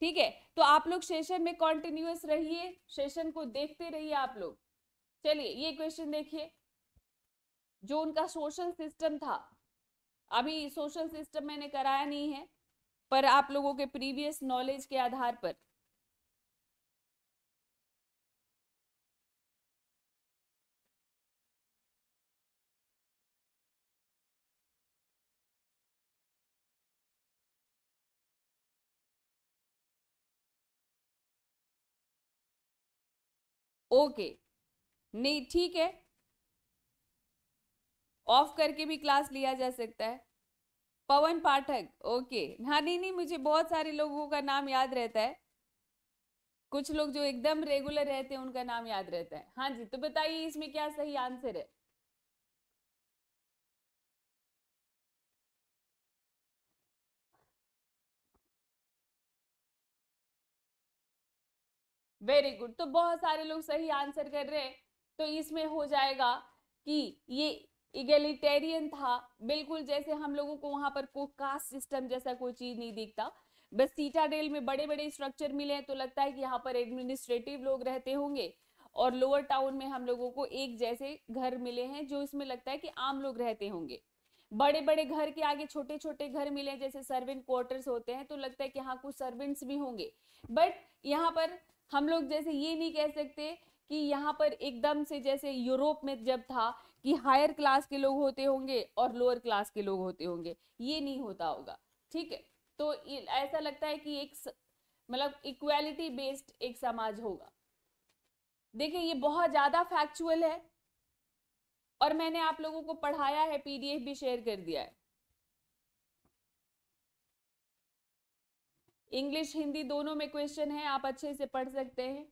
ठीक है तो आप लोग सेशन में कॉन्टिन्यूस रहिए सेशन को देखते रहिए आप लोग चलिए ये क्वेश्चन देखिए जो उनका सोशल सिस्टम था अभी सोशल सिस्टम मैंने कराया नहीं है पर आप लोगों के प्रीवियस नॉलेज के आधार पर ओके नहीं ठीक है ऑफ करके भी क्लास लिया जा सकता है पवन पाठक ओके हाँ नहीं नहीं मुझे बहुत सारे लोगों का नाम याद रहता है कुछ लोग जो एकदम रेगुलर रहते हैं उनका नाम याद रहता है हाँ जी तो बताइए इसमें क्या सही आंसर है वेरी गुड तो बहुत सारे लोग सही आंसर कर रहे हैं तो इसमें हो जाएगा कि ये इगेलिटेरियन था बिल्कुल जैसे हम लोगों को वहां पर कोई कास्ट सिस्टम जैसा कोई चीज नहीं दिखता बस सीटाडेल में बड़े बड़े स्ट्रक्चर मिले हैं तो लगता है कि यहाँ पर एडमिनिस्ट्रेटिव लोग रहते होंगे और लोअर टाउन में हम लोगों को एक जैसे घर मिले हैं जो इसमें लगता है कि आम लोग रहते होंगे बड़े बड़े घर के आगे छोटे छोटे घर मिले जैसे सर्वेंट क्वार्टर्स होते हैं तो लगता है कि यहाँ कुछ सर्वेंट्स भी होंगे बट यहाँ पर हम लोग जैसे ये नहीं कह सकते कि यहाँ पर एकदम से जैसे यूरोप में जब था कि हायर क्लास के लोग होते होंगे और लोअर क्लास के लोग होते होंगे ये नहीं होता होगा ठीक है तो ऐसा लगता है कि एक मतलब इक्वालिटी बेस्ड एक समाज होगा देखिए ये बहुत ज़्यादा फैक्चुअल है और मैंने आप लोगों को पढ़ाया है पीडीएफ भी शेयर कर दिया है इंग्लिश हिंदी दोनों में क्वेश्चन है आप अच्छे से पढ़ सकते हैं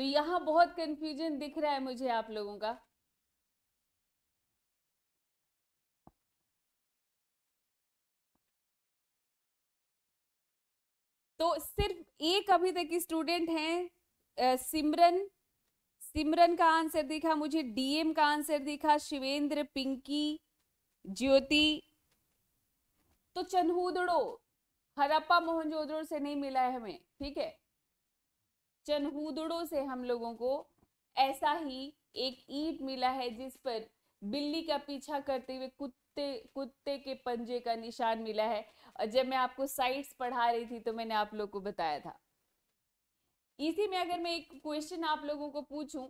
तो यहां बहुत कंफ्यूजन दिख रहा है मुझे आप लोगों का तो सिर्फ एक अभी तक स्टूडेंट हैं सिमरन सिमरन का आंसर दिखा मुझे डीएम का आंसर दिखा शिवेंद्र पिंकी ज्योति तो चन्हूदड़ो हरप्पा मोहनजोदड़ो से नहीं मिला है हमें ठीक है चनहूदड़ों से हम लोगों को ऐसा ही एक ईट मिला है जिस पर बिल्ली का पीछा करते हुए कुत्ते कुत्ते के पंजे का निशान मिला है और जब मैं आपको साइट्स पढ़ा रही थी तो मैंने आप लोग को बताया था इसी में अगर मैं एक क्वेश्चन आप लोगों को पूछूं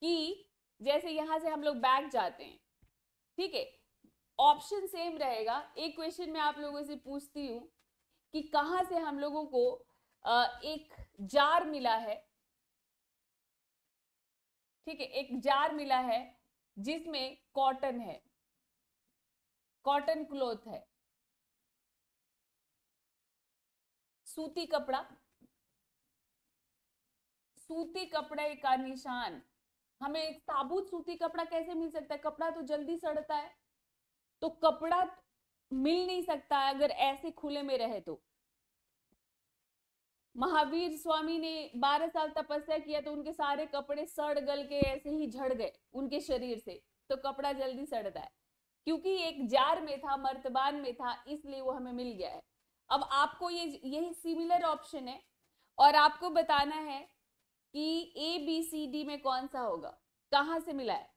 कि जैसे यहां से हम लोग बैग जाते हैं ठीक है ऑप्शन सेम रहेगा एक क्वेश्चन मैं आप लोगों से पूछती हूँ कि कहाँ से हम लोगों को एक जार मिला है ठीक है एक जार मिला है जिसमें कॉटन है कॉटन क्लोथ है सूती कपड़ा सूती कपड़े का निशान हमें एक साबुत सूती कपड़ा कैसे मिल सकता है कपड़ा तो जल्दी सड़ता है तो कपड़ा मिल नहीं सकता अगर ऐसे खुले में रहे तो महावीर स्वामी ने बारह साल तपस्या किया तो उनके सारे कपड़े सड़ गल के ऐसे ही झड़ गए उनके शरीर से तो कपड़ा जल्दी सड़ता है क्योंकि एक जार में था मर्तबान में था इसलिए वो हमें मिल गया है अब आपको ये यही सिमिलर ऑप्शन है और आपको बताना है कि ए बी सी डी में कौन सा होगा कहाँ से मिला है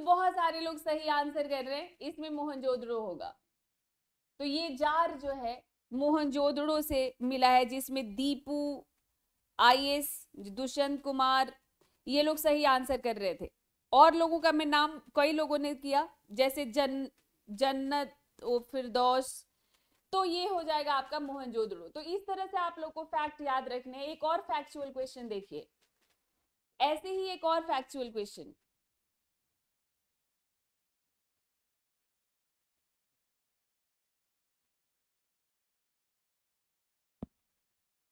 तो बहुत सारे लोग सही आंसर कर रहे हैं इसमें मोहनजोदड़ो होगा तो ये जार जो है मोहनजोदड़ो से मिला है जिसमें दीपू आईएस दुष्यंत कुमार ये लोग सही आंसर कर रहे थे और लोगों का मैं नाम कई लोगों ने किया जैसे जन जन्नत फिरदौस तो ये हो जाएगा आपका मोहनजोदड़ो तो इस तरह से आप लोग को फैक्ट याद रखने एक और फैक्चुअल क्वेश्चन देखिए ऐसे ही एक और factual question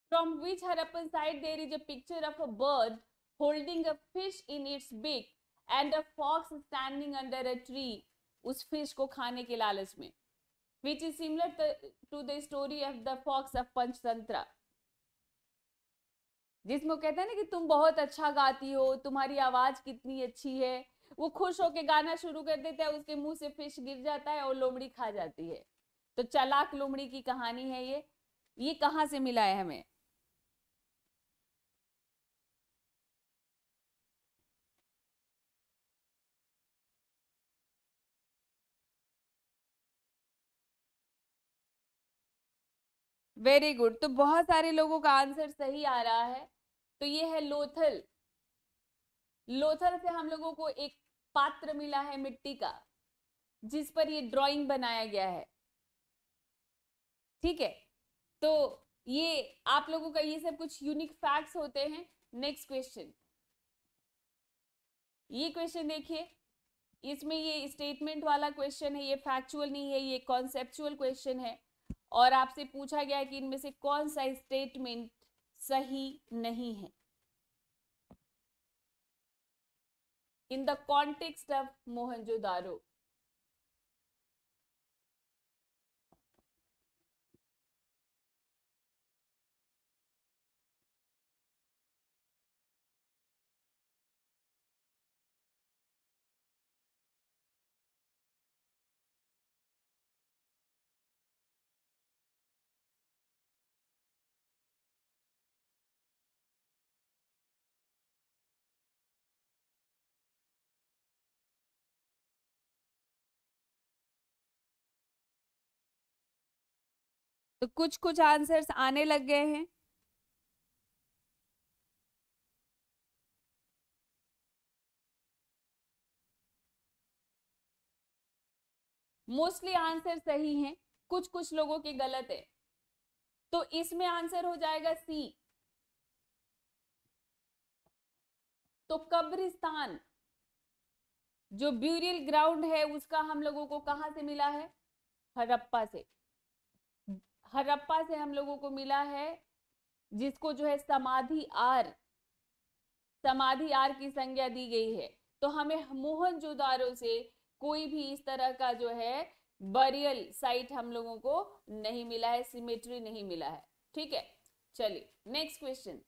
from which Harappan side there is a picture of a bird holding a fish in its beak and a fox standing under a tree us fish ko khane ke lalach mein which is similar to to the story of the fox of Panchtantra जिसमें कहते हैं ना कि तुम बहुत अच्छा गाती हो तुम्हारी आवाज कितनी अच्छी है वो खुश होके गाना शुरू कर देता है उसके मुंह से फिश गिर जाता है और लोमड़ी खा जाती है तो चलाक लोमड़ी की कहानी है ये ये कहाँ से मिला है हमें वेरी गुड तो बहुत सारे लोगों का आंसर सही आ रहा है तो ये है लोथल लोथल से हम लोगों को एक पात्र मिला है मिट्टी का जिस पर ये ड्राइंग बनाया गया है ठीक है तो ये आप लोगों का ये सब कुछ यूनिक फैक्ट्स होते हैं नेक्स्ट क्वेश्चन ये क्वेश्चन देखिए इसमें ये स्टेटमेंट वाला क्वेश्चन है ये फैक्चुअल नहीं है ये कॉन्सेप्चुअल क्वेश्चन है और आपसे पूछा गया कि इनमें से कौन सा स्टेटमेंट सही नहीं है in the context of Mohenjodaro तो कुछ कुछ आंसर्स आने लग गए हैं मोस्टली आंसर सही हैं कुछ कुछ लोगों के गलत है तो इसमें आंसर हो जाएगा सी तो कब्रिस्तान जो ब्यूरियल ग्राउंड है उसका हम लोगों को कहां से मिला है हड़प्पा से हरप्पा से हम लोगों को मिला है जिसको जो है समाधि आर समाधि आर की संज्ञा दी गई है तो हमें मोहन जोदारों से कोई भी इस तरह का जो है बरियल साइट हम लोगों को नहीं मिला है सिमेट्री नहीं मिला है ठीक है चलिए नेक्स्ट क्वेश्चन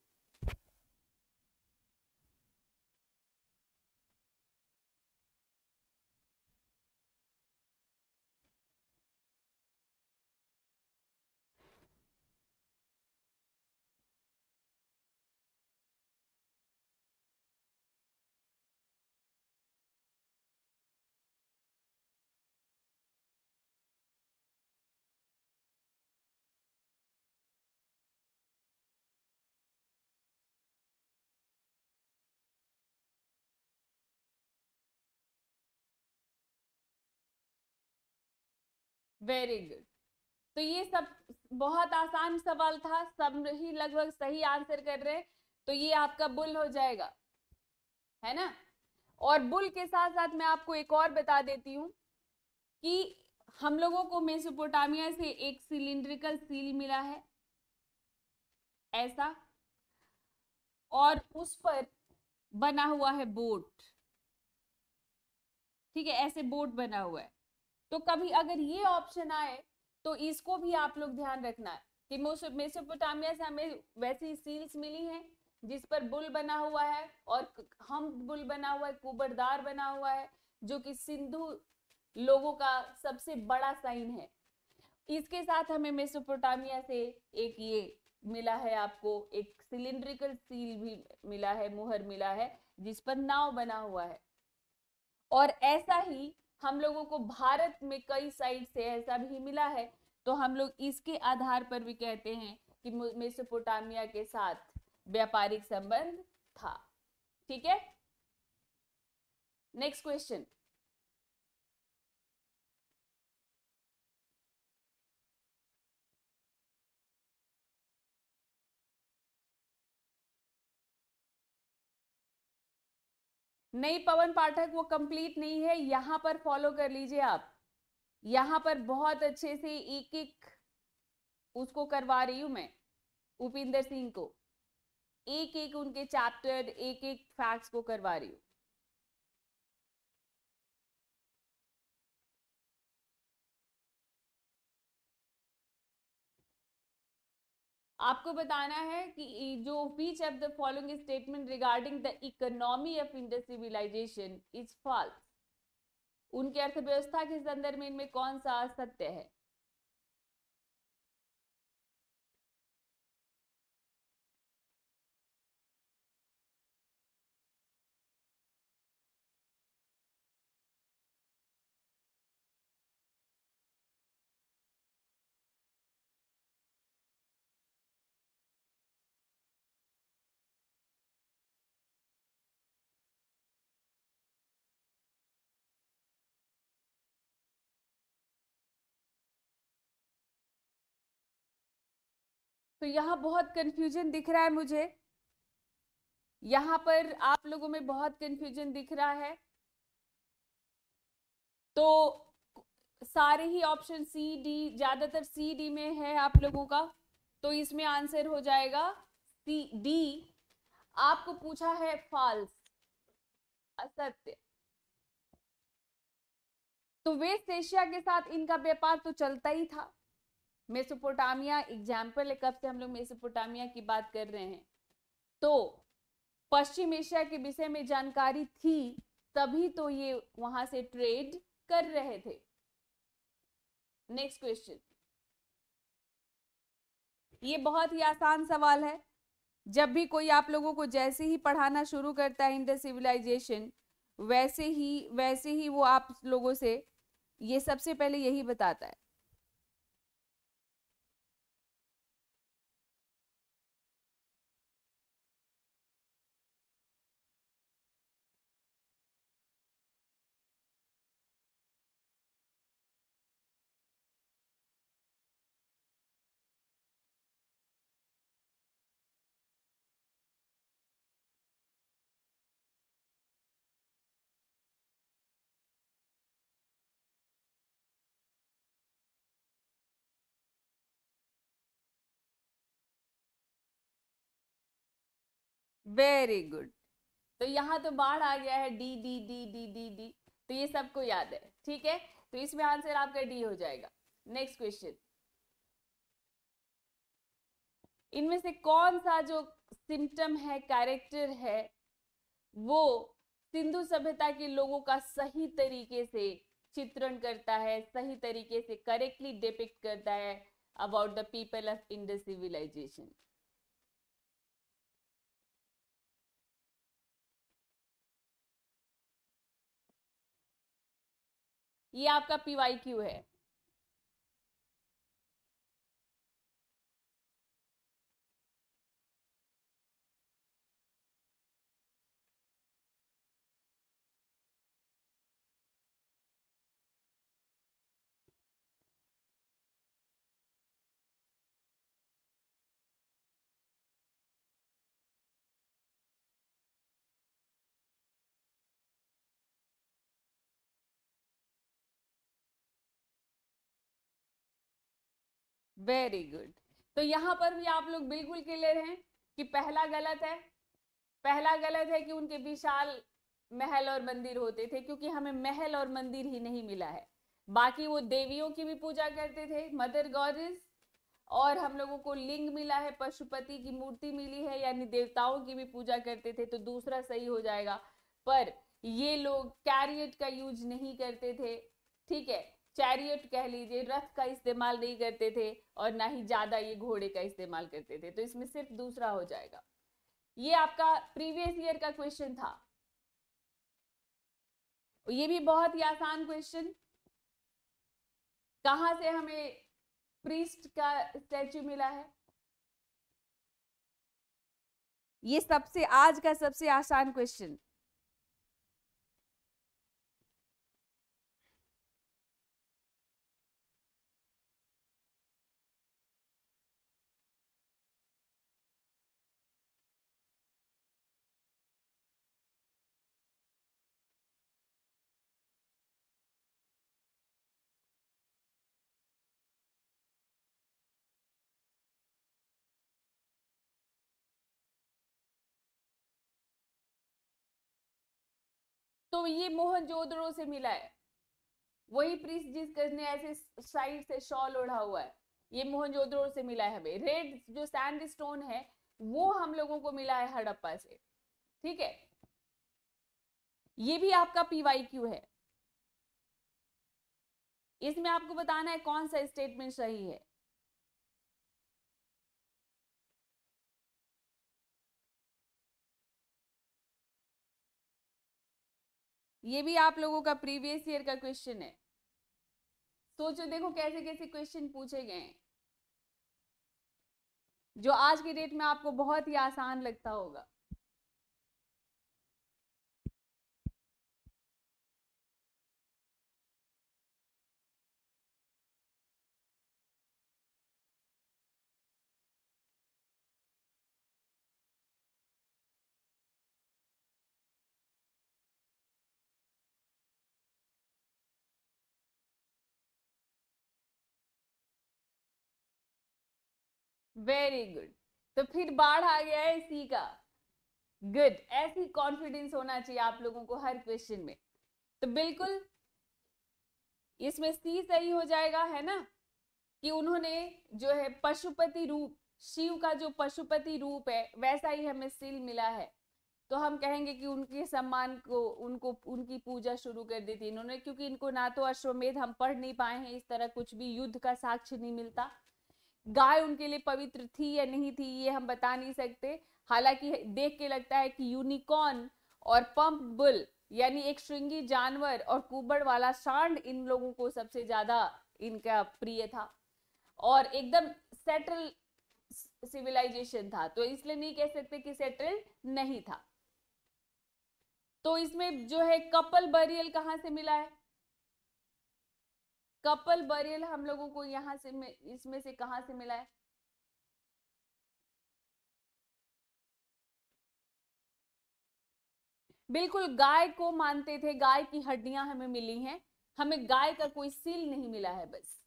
वेरी गुड तो ये सब बहुत आसान सवाल था सब ही लगभग सही आंसर कर रहे तो ये आपका बुल हो जाएगा है ना और बुल के साथ साथ मैं आपको एक और बता देती हूँ कि हम लोगों को मेसोपोटामिया से एक सिलिंड्रिकल सील मिला है ऐसा और उस पर बना हुआ है बोट ठीक है ऐसे बोट बना हुआ है तो कभी अगर ये ऑप्शन आए तो इसको भी आप लोग ध्यान रखना है कि मेसोपोटामिया से हमें वैसी सील्स मिली हैं जिस पर बुल बना हुआ है और हम बुल बना हुआ है कुबरदार बना हुआ है जो कि सिंधु लोगों का सबसे बड़ा साइन है इसके साथ हमें मेसोपोटामिया से एक ये मिला है आपको एक सिलिंड्रिकल सील भी मिला है मुहर मिला है जिस पर नाव बना हुआ है और ऐसा ही हम लोगों को भारत में कई साइड से ऐसा भी मिला है तो हम लोग इसके आधार पर भी कहते हैं कि मेसोपोटामिया के साथ व्यापारिक संबंध था ठीक है नेक्स्ट क्वेश्चन नहीं पवन पाठक वो कंप्लीट नहीं है यहाँ पर फॉलो कर लीजिए आप यहाँ पर बहुत अच्छे से एक एक उसको करवा रही हूं मैं उपिंदर सिंह को एक एक उनके चैप्टर एक एक फैक्ट्स को करवा रही हूँ आपको बताना है कि जो which of the following statement regarding the economy of Indus civilization is false उनके अर्थव्यवस्था के संदर्भ में इनमें कौन सा सत्य है तो यहाँ बहुत कंफ्यूजन दिख रहा है मुझे यहाँ पर आप लोगों में बहुत कंफ्यूजन दिख रहा है तो सारे ही ऑप्शन सी डी ज्यादातर सी डी में है आप लोगों का तो इसमें आंसर हो जाएगा सी डी आपको पूछा है फॉल्स असत्य तो वेस्ट एशिया के साथ इनका व्यापार तो चलता ही था मेसोपोटामिया एग्जाम्पल है कब से हम लोग मेसोपोटामिया की बात कर रहे हैं तो पश्चिम एशिया के विषय में जानकारी थी तभी तो ये वहां से ट्रेड कर रहे थे नेक्स्ट क्वेश्चन ये बहुत ही आसान सवाल है जब भी कोई आप लोगों को जैसे ही पढ़ाना शुरू करता है इन द सिविलाइजेशन वैसे ही वैसे ही वो आप लोगों से ये सबसे पहले यही बताता है वेरी गुड तो यहाँ तो बाढ़ आ गया है D D D D D D तो ये सबको याद है ठीक है तो इसमें आंसर आपका डी हो जाएगा नेक्स्ट क्वेश्चन इनमें से कौन सा जो सिम्टम है कैरेक्टर है वो सिंधु सभ्यता के लोगों का सही तरीके से चित्रण करता है सही तरीके से करेक्टली डिपिक्ट करता है about the people of Indus civilization ये आपका पी वाई क्यू है वेरी गुड तो यहां पर भी आप लोग बिल्कुल क्लियर हैं कि पहला गलत है पहला गलत है कि उनके विशाल महल और मंदिर होते थे क्योंकि हमें महल और मंदिर ही नहीं मिला है बाकी वो देवियों की भी पूजा करते थे मदर गॉरिस और हम लोगों को लिंग मिला है पशुपति की मूर्ति मिली है यानी देवताओं की भी पूजा करते थे तो दूसरा सही हो जाएगा पर ये लोग कैरियट का यूज नहीं करते थे ठीक है चैरियट कह लीजिए रथ का इस्तेमाल नहीं करते थे और ना ही ज़्यादा ये घोड़े का इस्तेमाल करते थे तो इसमें सिर्फ दूसरा हो जाएगा ये आपका प्रीवियस ईयर का क्वेश्चन था ये भी बहुत ही आसान क्वेश्चन कहाँ से हमें प्रीस्ट का स्टैचू मिला है ये सबसे आज का सबसे आसान क्वेश्चन ये मोहन जोदड़ो से मिला है वही प्रीस जिसकर ने ऐसे साइड से शॉल ओढ़ा हुआ है ये मोहन जोदड़ो से मिला है हमें रेड जो सैंड स्टोन है वो हम लोगों को मिला है हड़प्पा से ठीक है ये भी आपका पीवाई क्यू है इसमें आपको बताना है कौन सा स्टेटमेंट सही है ये भी आप लोगों का प्रीवियस ईयर का क्वेश्चन है सोचो देखो कैसे कैसे क्वेश्चन पूछे गए हैं जो आज की डेट में आपको बहुत ही आसान लगता होगा वेरी गुड तो फिर बाढ़ आ गया है सी का गुड ऐसी कॉन्फिडेंस होना चाहिए आप लोगों को हर क्वेश्चन में तो बिल्कुल इसमें सी सही हो जाएगा है ना कि उन्होंने जो है पशुपति रूप शिव का जो पशुपति रूप है वैसा ही हमें सील मिला है तो हम कहेंगे कि उनके सम्मान को उनको उनकी पूजा शुरू कर दी थी इन्होंने क्योंकि इनको ना तो अश्वमेध हम पढ़ नहीं पाए हैं इस तरह कुछ भी युद्ध का साक्ष्य नहीं मिलता गाय उनके लिए पवित्र थी या नहीं थी ये हम बता नहीं सकते हालांकि देख के लगता है कि यूनिकॉर्न और पंप बुल यानी एक श्रृंगी जानवर और कुबड़ वाला सांड इन लोगों को सबसे ज्यादा इनका प्रिय था और एकदम सेटल सिविलाइजेशन था तो इसलिए नहीं कह सकते कि सेटल नहीं था तो इसमें जो है कपल बरियल कहां से मिला है कपल बरियल हम लोगों को यहां से इसमें से कहा से मिला है बिल्कुल गाय को मानते थे गाय की हड्डियां हमें मिली हैं हमें गाय का कोई सील नहीं मिला है बस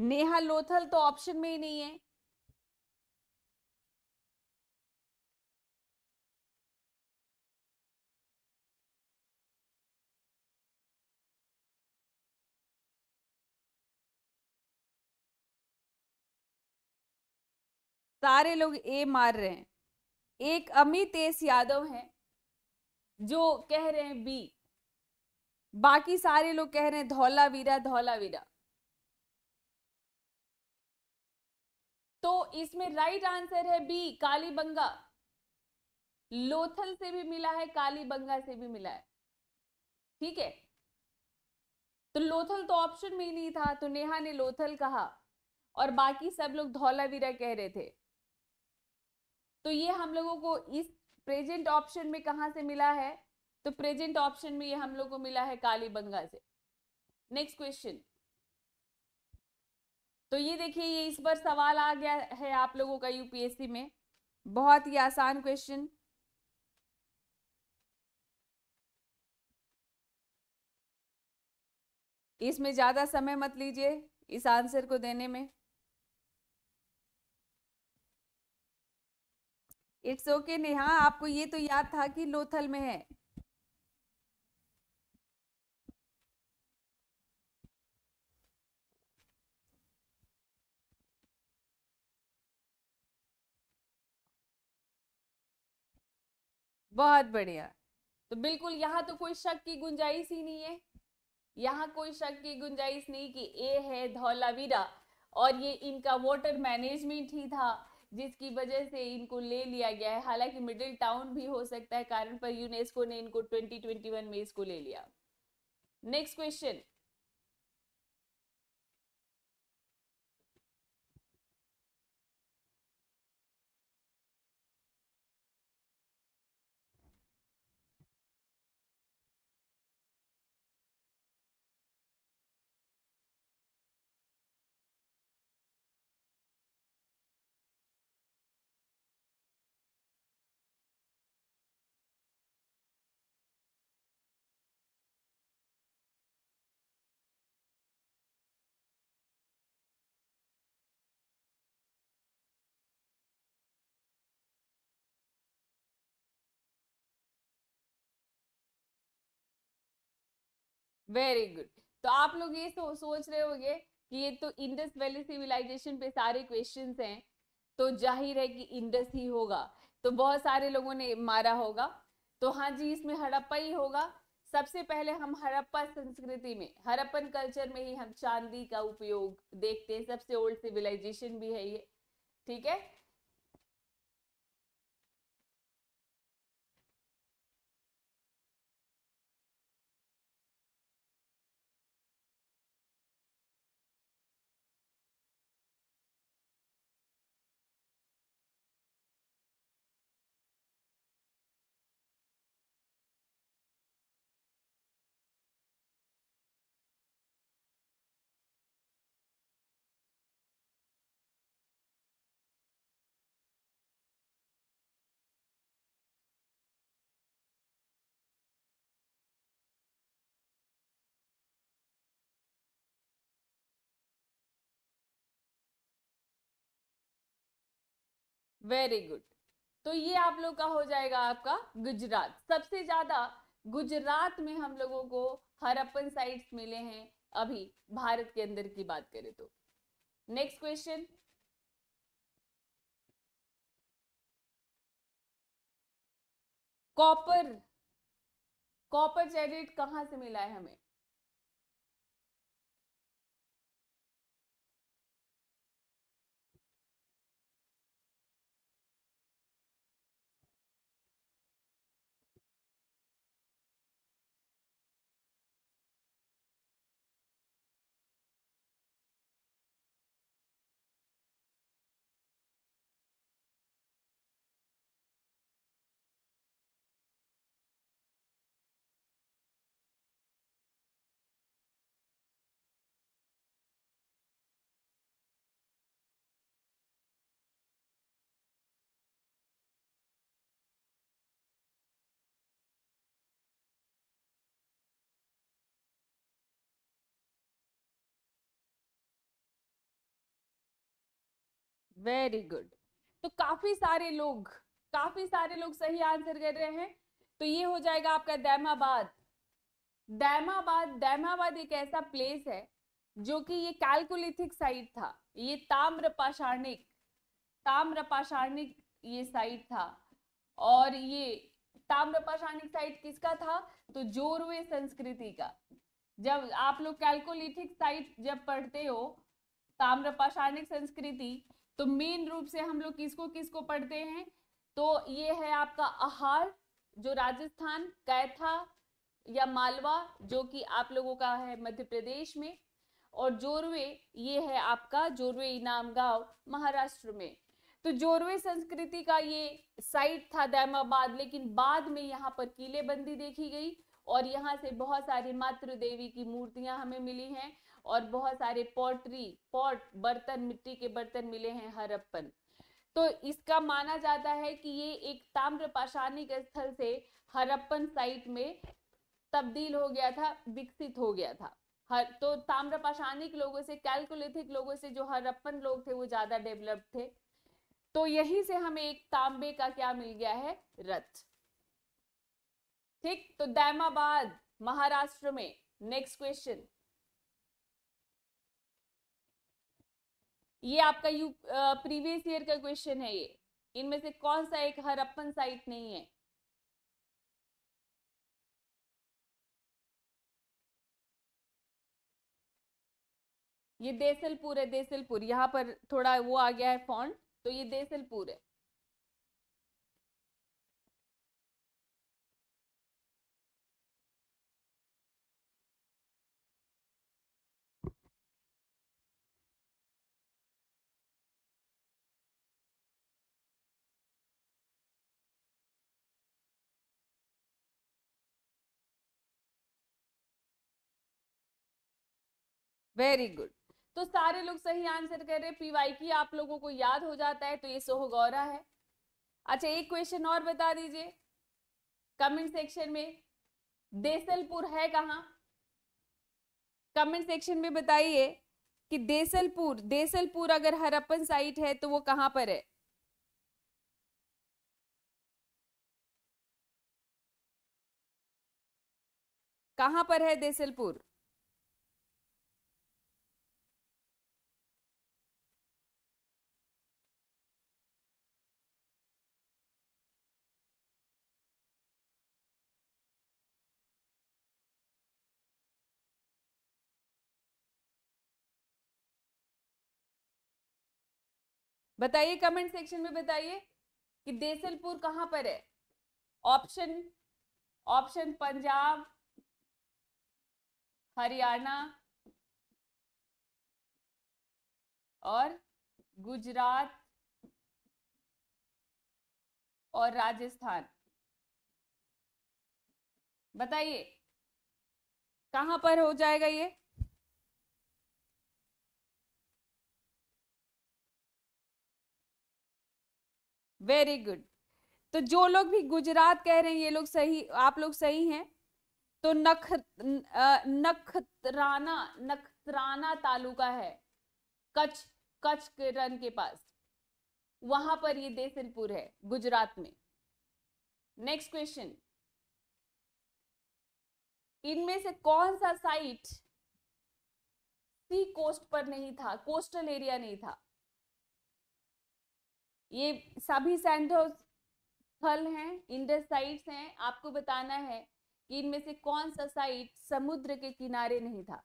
नेहा लोथल तो ऑप्शन में ही नहीं है सारे लोग ए मार रहे हैं एक अमित एस यादव हैं जो कह रहे हैं बी बाकी सारे लोग कह रहे हैं धौला वीरा धौला वीरा तो इसमें राइट आंसर है बी कालीबंगा लोथल से भी मिला है कालीबंगा से भी मिला है ठीक है तो लोथल तो ऑप्शन में ही नहीं था तो नेहा ने लोथल कहा और बाकी सब लोग धौलावीरा कह रहे थे तो ये हम लोगों को इस प्रेजेंट ऑप्शन में कहां से मिला है तो प्रेजेंट ऑप्शन में ये हम लोग को मिला है कालीबंगा से नेक्स्ट क्वेश्चन तो ये देखिए ये इस पर सवाल आ गया है आप लोगों का यूपीएससी में बहुत ही आसान क्वेश्चन इसमें ज़्यादा समय मत लीजिए इस आंसर को देने में इट्स ओके okay, नेहा आपको ये तो याद था कि लोथल में है बहुत बढ़िया तो बिल्कुल यहाँ तो कोई शक की गुंजाइश ही नहीं है यहाँ कोई शक की गुंजाइश नहीं कि ए है धौलावीरा और ये इनका वाटर मैनेजमेंट ही था जिसकी वजह से इनको ले लिया गया है हालांकि मिडिल टाउन भी हो सकता है कारण पर यूनेस्को ने इनको 2021 में इसको ले लिया नेक्स्ट क्वेश्चन वेरी गुड तो आप लोग ये सो, सोच रहे होंगे कि ये तो इंडस वैली सिविलाइजेशन पे सारे क्वेश्चन हैं तो जाहिर है कि इंडस ही होगा तो बहुत सारे लोगों ने मारा होगा तो हाँ जी इसमें हड़प्पा ही होगा सबसे पहले हम हड़प्पा संस्कृति में हड़प्पन कल्चर में ही हम चांदी का उपयोग देखते हैं सबसे ओल्ड सिविलाइजेशन भी है ये ठीक है वेरी गुड तो ये आप लोग का हो जाएगा आपका गुजरात सबसे ज्यादा गुजरात में हम लोगों को हरप्पन साइट्स मिले हैं अभी भारत के अंदर की बात करें तो next question copper copper chariot कहां से मिला है हमें वेरी गुड तो काफी सारे लोग काफी सारे लोग सही आंसर कर रहे हैं तो ये हो जाएगा आपका दैमाबाद दैमाबाद दैमाबाद एक ऐसा प्लेस है जो कि ये कैलकुलिथिक साइट था ये ताम्रपाषाणिक ताम्रपाषाणिक ये साइट था और ये ताम्रपाषाणिक साइट किसका था तो जोरवे संस्कृति का जब आप लोग कैलकुलिथिक साइट जब पढ़ते हो ताम्रपाषाणिक संस्कृति तो मेन रूप से हम लोग किसको किसको पढ़ते हैं तो ये है आपका आहार जो राजस्थान कैथा या मालवा जो कि आप लोगों का है मध्य प्रदेश में और जोरवे ये है आपका जोरवे इनाम गांव महाराष्ट्र में तो जोरवे संस्कृति का ये साइट था दैमाबाद लेकिन बाद में यहाँ पर किलेबंदी देखी गई और यहाँ से बहुत सारी मातृ देवी की मूर्तियां हमें मिली हैं और बहुत सारे पॉटरी पॉट बर्तन मिट्टी के बर्तन मिले हैं हरप्पन तो इसका माना जाता है कि ये एक ताम्र पाषाणिक स्थल से हरप्पन साइट में तब्दील हो गया था विकसित हो गया था हर तो पाषाणिक लोगों से कैलकुलेथिक लोगों से जो हरप्पन लोग थे वो ज्यादा डेवलप थे तो यहीं से हमें एक तांबे का क्या मिल गया है रथ ठीक तो दैमाबाद महाराष्ट्र में नेक्स्ट क्वेश्चन ये आपका यू प्रीवियस ईयर का क्वेश्चन है ये इनमें से कौन सा एक हरप्पन साइट नहीं है ये देसलपुर है देसलपुर यहाँ पर थोड़ा वो आ गया है फॉन्ट तो ये देसलपुर है वेरी गुड तो सारे लोग सही आंसर कर रहे पीवाई की आप लोगों को याद हो जाता है तो ये सोह गौरा है अच्छा एक क्वेश्चन और बता दीजिए कमेंट सेक्शन में देसलपुर है कहाँ कमेंट सेक्शन में बताइए कि देसलपुर देसलपुर अगर हरप्पन साइट है तो वो कहाँ पर है कहाँ पर है देसलपुर बताइए कमेंट सेक्शन में बताइए कि देसलपुर कहाँ पर है ऑप्शन ऑप्शन पंजाब हरियाणा और गुजरात और राजस्थान बताइए कहां पर हो जाएगा ये वेरी गुड तो जो लोग भी गुजरात कह रहे हैं ये लोग सही आप लोग सही हैं तो नख नखत्राना नखत्राना तालुका है कच्छ कच्छ के रन के पास वहां पर ये देसनपुर है गुजरात में नेक्स्ट क्वेश्चन इनमें से कौन सा साइट सी कोस्ट पर नहीं था कोस्टल एरिया नहीं था ये सभी सैंडो स्थल हैं इंडस साइट्स हैं आपको बताना है कि इनमें से कौन सा साइट समुद्र के किनारे नहीं था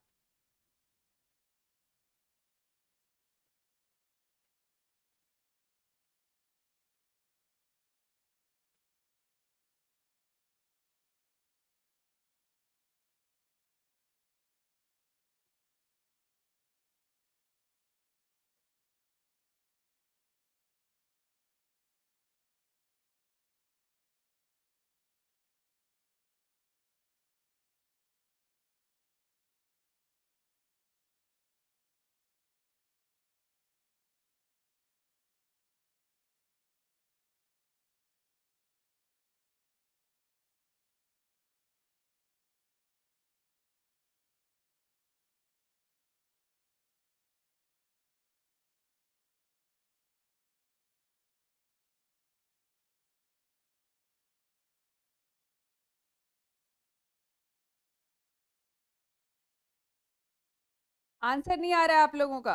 आंसर नहीं आ रहा है आप लोगों का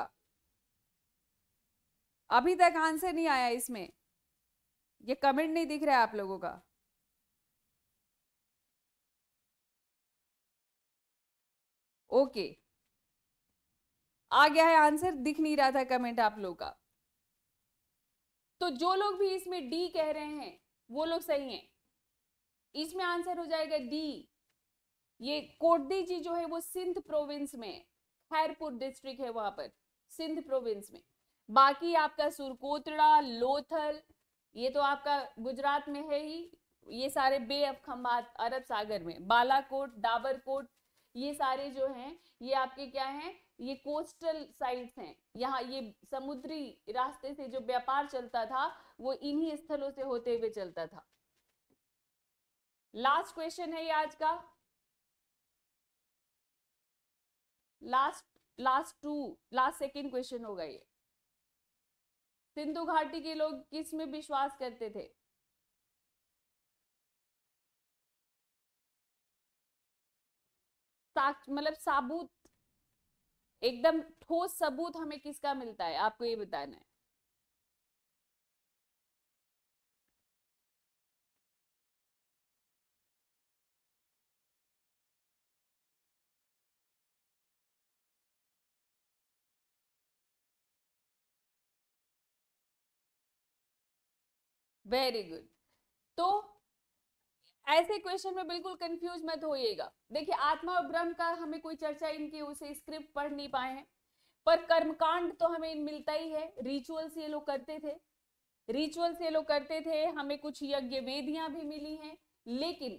अभी तक आंसर नहीं आया इसमें ये कमेंट नहीं दिख रहा है आप लोगों का ओके आ गया है आंसर दिख नहीं रहा था कमेंट आप लोगों का तो जो लोग भी इसमें डी कह रहे हैं वो लोग सही हैं इसमें आंसर हो जाएगा डी ये कोटदी जी जो है वो सिंध प्रोविंस में खैरपुर डिस्ट्रिक्ट है वहां पर सिंध प्रोविंस में बाकी आपका सुरकोतरा लोथल ये तो आपका गुजरात में है ही ये सारे बे ऑफ खम्बात अरब सागर में बालाकोट डाबरकोट ये सारे जो हैं ये आपके क्या हैं ये कोस्टल साइट्स हैं यहाँ ये समुद्री रास्ते से जो व्यापार चलता था वो इन्हीं स्थलों से होते हुए चलता था लास्ट क्वेश्चन है ये आज का last last to last second question होगा ये सिंधु घाटी के लोग किस में विश्वास करते थे मतलब साबूत एकदम ठोस सबूत हमें किसका मिलता है आपको ये बताना है वेरी गुड तो ऐसे क्वेश्चन में बिल्कुल कंफ्यूज मत होइएगा देखिए आत्मा और ब्रह्म का हमें कोई चर्चा इनकी उसे स्क्रिप्ट पढ़ नहीं पाए हैं पर कर्मकांड तो हमें मिलता ही है रिचुअल्स ये लोग करते थे रिचुअल्स ये लोग करते थे हमें कुछ यज्ञ वेदियां भी मिली हैं लेकिन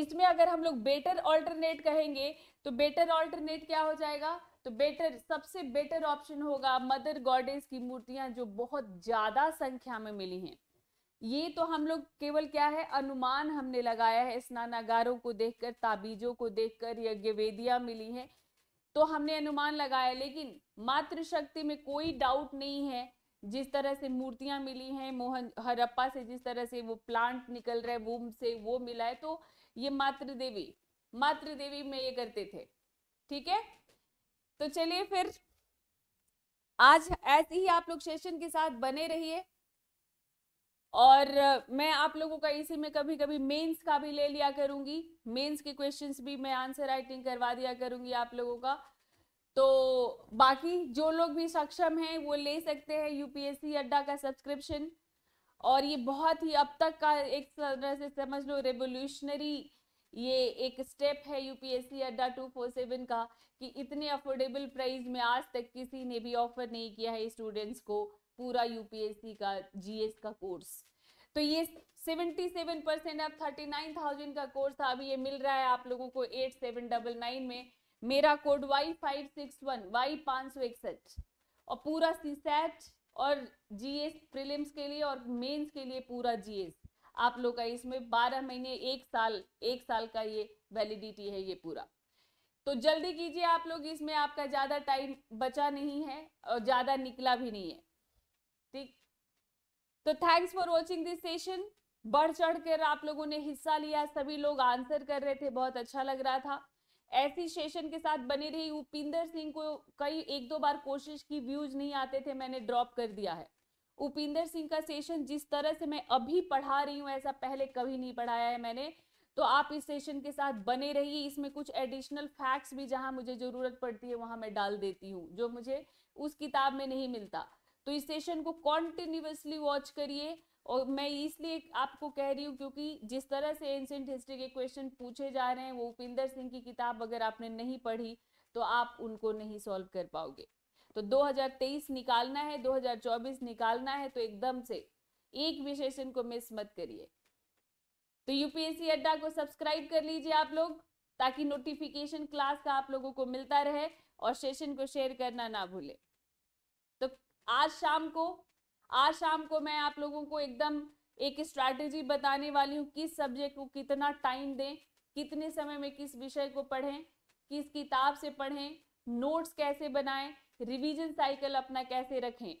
इसमें अगर हम लोग बेटर ऑल्टरनेट कहेंगे तो बेटर ऑल्टरनेट क्या हो जाएगा तो बेटर सबसे बेटर ऑप्शन होगा मदर गॉडेस की मूर्तियां जो बहुत ज्यादा संख्या में मिली हैं ये तो हम लोग केवल क्या है अनुमान हमने लगाया है स्नानागारों को देखकर ताबीजों को देखकर यज्ञ वेदियां मिली है तो हमने अनुमान लगाया लेकिन मातृशक्ति में कोई डाउट नहीं है जिस तरह से मूर्तियां मिली हैं मोहन हरप्पा से जिस तरह से वो प्लांट निकल रहा है वो से वो मिला है तो ये मातृ देवी मातृ देवी में ये करते थे ठीक है तो चलिए फिर आज ऐसे ही आप लोग सेशन के साथ बने रहिए और मैं आप लोगों का इसी में कभी कभी मेंस का भी ले लिया करूंगी मेंस के क्वेश्चंस भी मैं आंसर राइटिंग करवा दिया करूंगी आप लोगों का तो बाकी जो लोग भी सक्षम हैं वो ले सकते हैं यूपीएससी अड्डा का सब्सक्रिप्शन और ये बहुत ही अब तक का एक तरह से समझ लो रेवोल्यूशनरी ये एक स्टेप है यूपीएससी अड्डा टू फोर सेवन का कि इतने अफोर्डेबल प्राइस में आज तक किसी ने भी ऑफर नहीं किया है स्टूडेंट्स को पूरा यूपीएससी का जीएस का कोर्स तो ये 77 परसेंट अब 39,000 का कोर्स था अभी ये मिल रहा है आप लोगों को एट सेवन डबल नाइन में मेरा code Y five six one Y पाँच सौ इकसठ और पूरा सी सेट और जीएस प्रीलिम्स के लिए और मेंस के लिए पूरा जीएस आप लोग का इसमें बारह महीने एक साल एक साल का ये वैलिडिटी है ये पूरा तो जल्दी कीजिए आप लोग इसमें आपका ज़्यादा टाइम बचा नहीं है और ज़्यादा निकला भी नहीं है ठीक तो thanks for watching this session बढ़ चढ़ कर आप लोगों ने हिस्सा लिया सभी लोग आंसर कर रहे थे बहुत अच्छा लग रहा था ऐसी सेशन के साथ बने रही उपिंदर सिंह को कई एक दो बार कोशिश की व्यूज नहीं आते थे मैंने ड्रॉप कर दिया है उपिंदर सिंह का सेशन जिस तरह से मैं अभी पढ़ा रही हूँ ऐसा पहले कभी नहीं पढ़ाया है मैंने तो आप इस सेशन के साथ बने रहिए इसमें कुछ एडिशनल फैक्ट्स भी जहाँ मुझे ज़रूरत पड़ती है वहां मैं डाल देती हूँ जो मुझे उस किताब में नहीं मिलता तो इस सेशन को कॉन्टिन्यूसली वॉच करिए और मैं इसलिए आपको कह रही हूँ क्योंकि जिस तरह से एंशेंट हिस्ट्री के क्वेश्चन पूछे जा रहे हैं वो उपिंदर सिंह की किताब अगर आपने नहीं पढ़ी तो आप उनको नहीं सॉल्व कर पाओगे तो 2023 निकालना है 2024 निकालना है तो एकदम से एक विशेषण को मिस मत करिए तो यूपीएससी अड्डा को सब्सक्राइब कर लीजिए आप लोग ताकि नोटिफिकेशन क्लास का आप लोगों को मिलता रहे और सेशन को शेयर करना ना भूलें आज शाम को आज शाम को मैं आप लोगों को एकदम एक स्ट्रैटेजी बताने वाली हूँ किस सब्जेक्ट को कितना टाइम दें कितने समय में किस विषय को पढ़ें किस किताब से पढ़ें नोट्स कैसे बनाएं रिवीजन साइकिल अपना कैसे रखें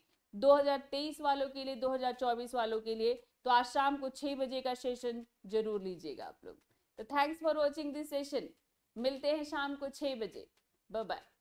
2023 वालों के लिए 2024 वालों के लिए तो आज शाम को छः बजे का सेशन जरूर लीजिएगा आप लोग तो thanks for watching this session मिलते हैं शाम को छः बजे बाय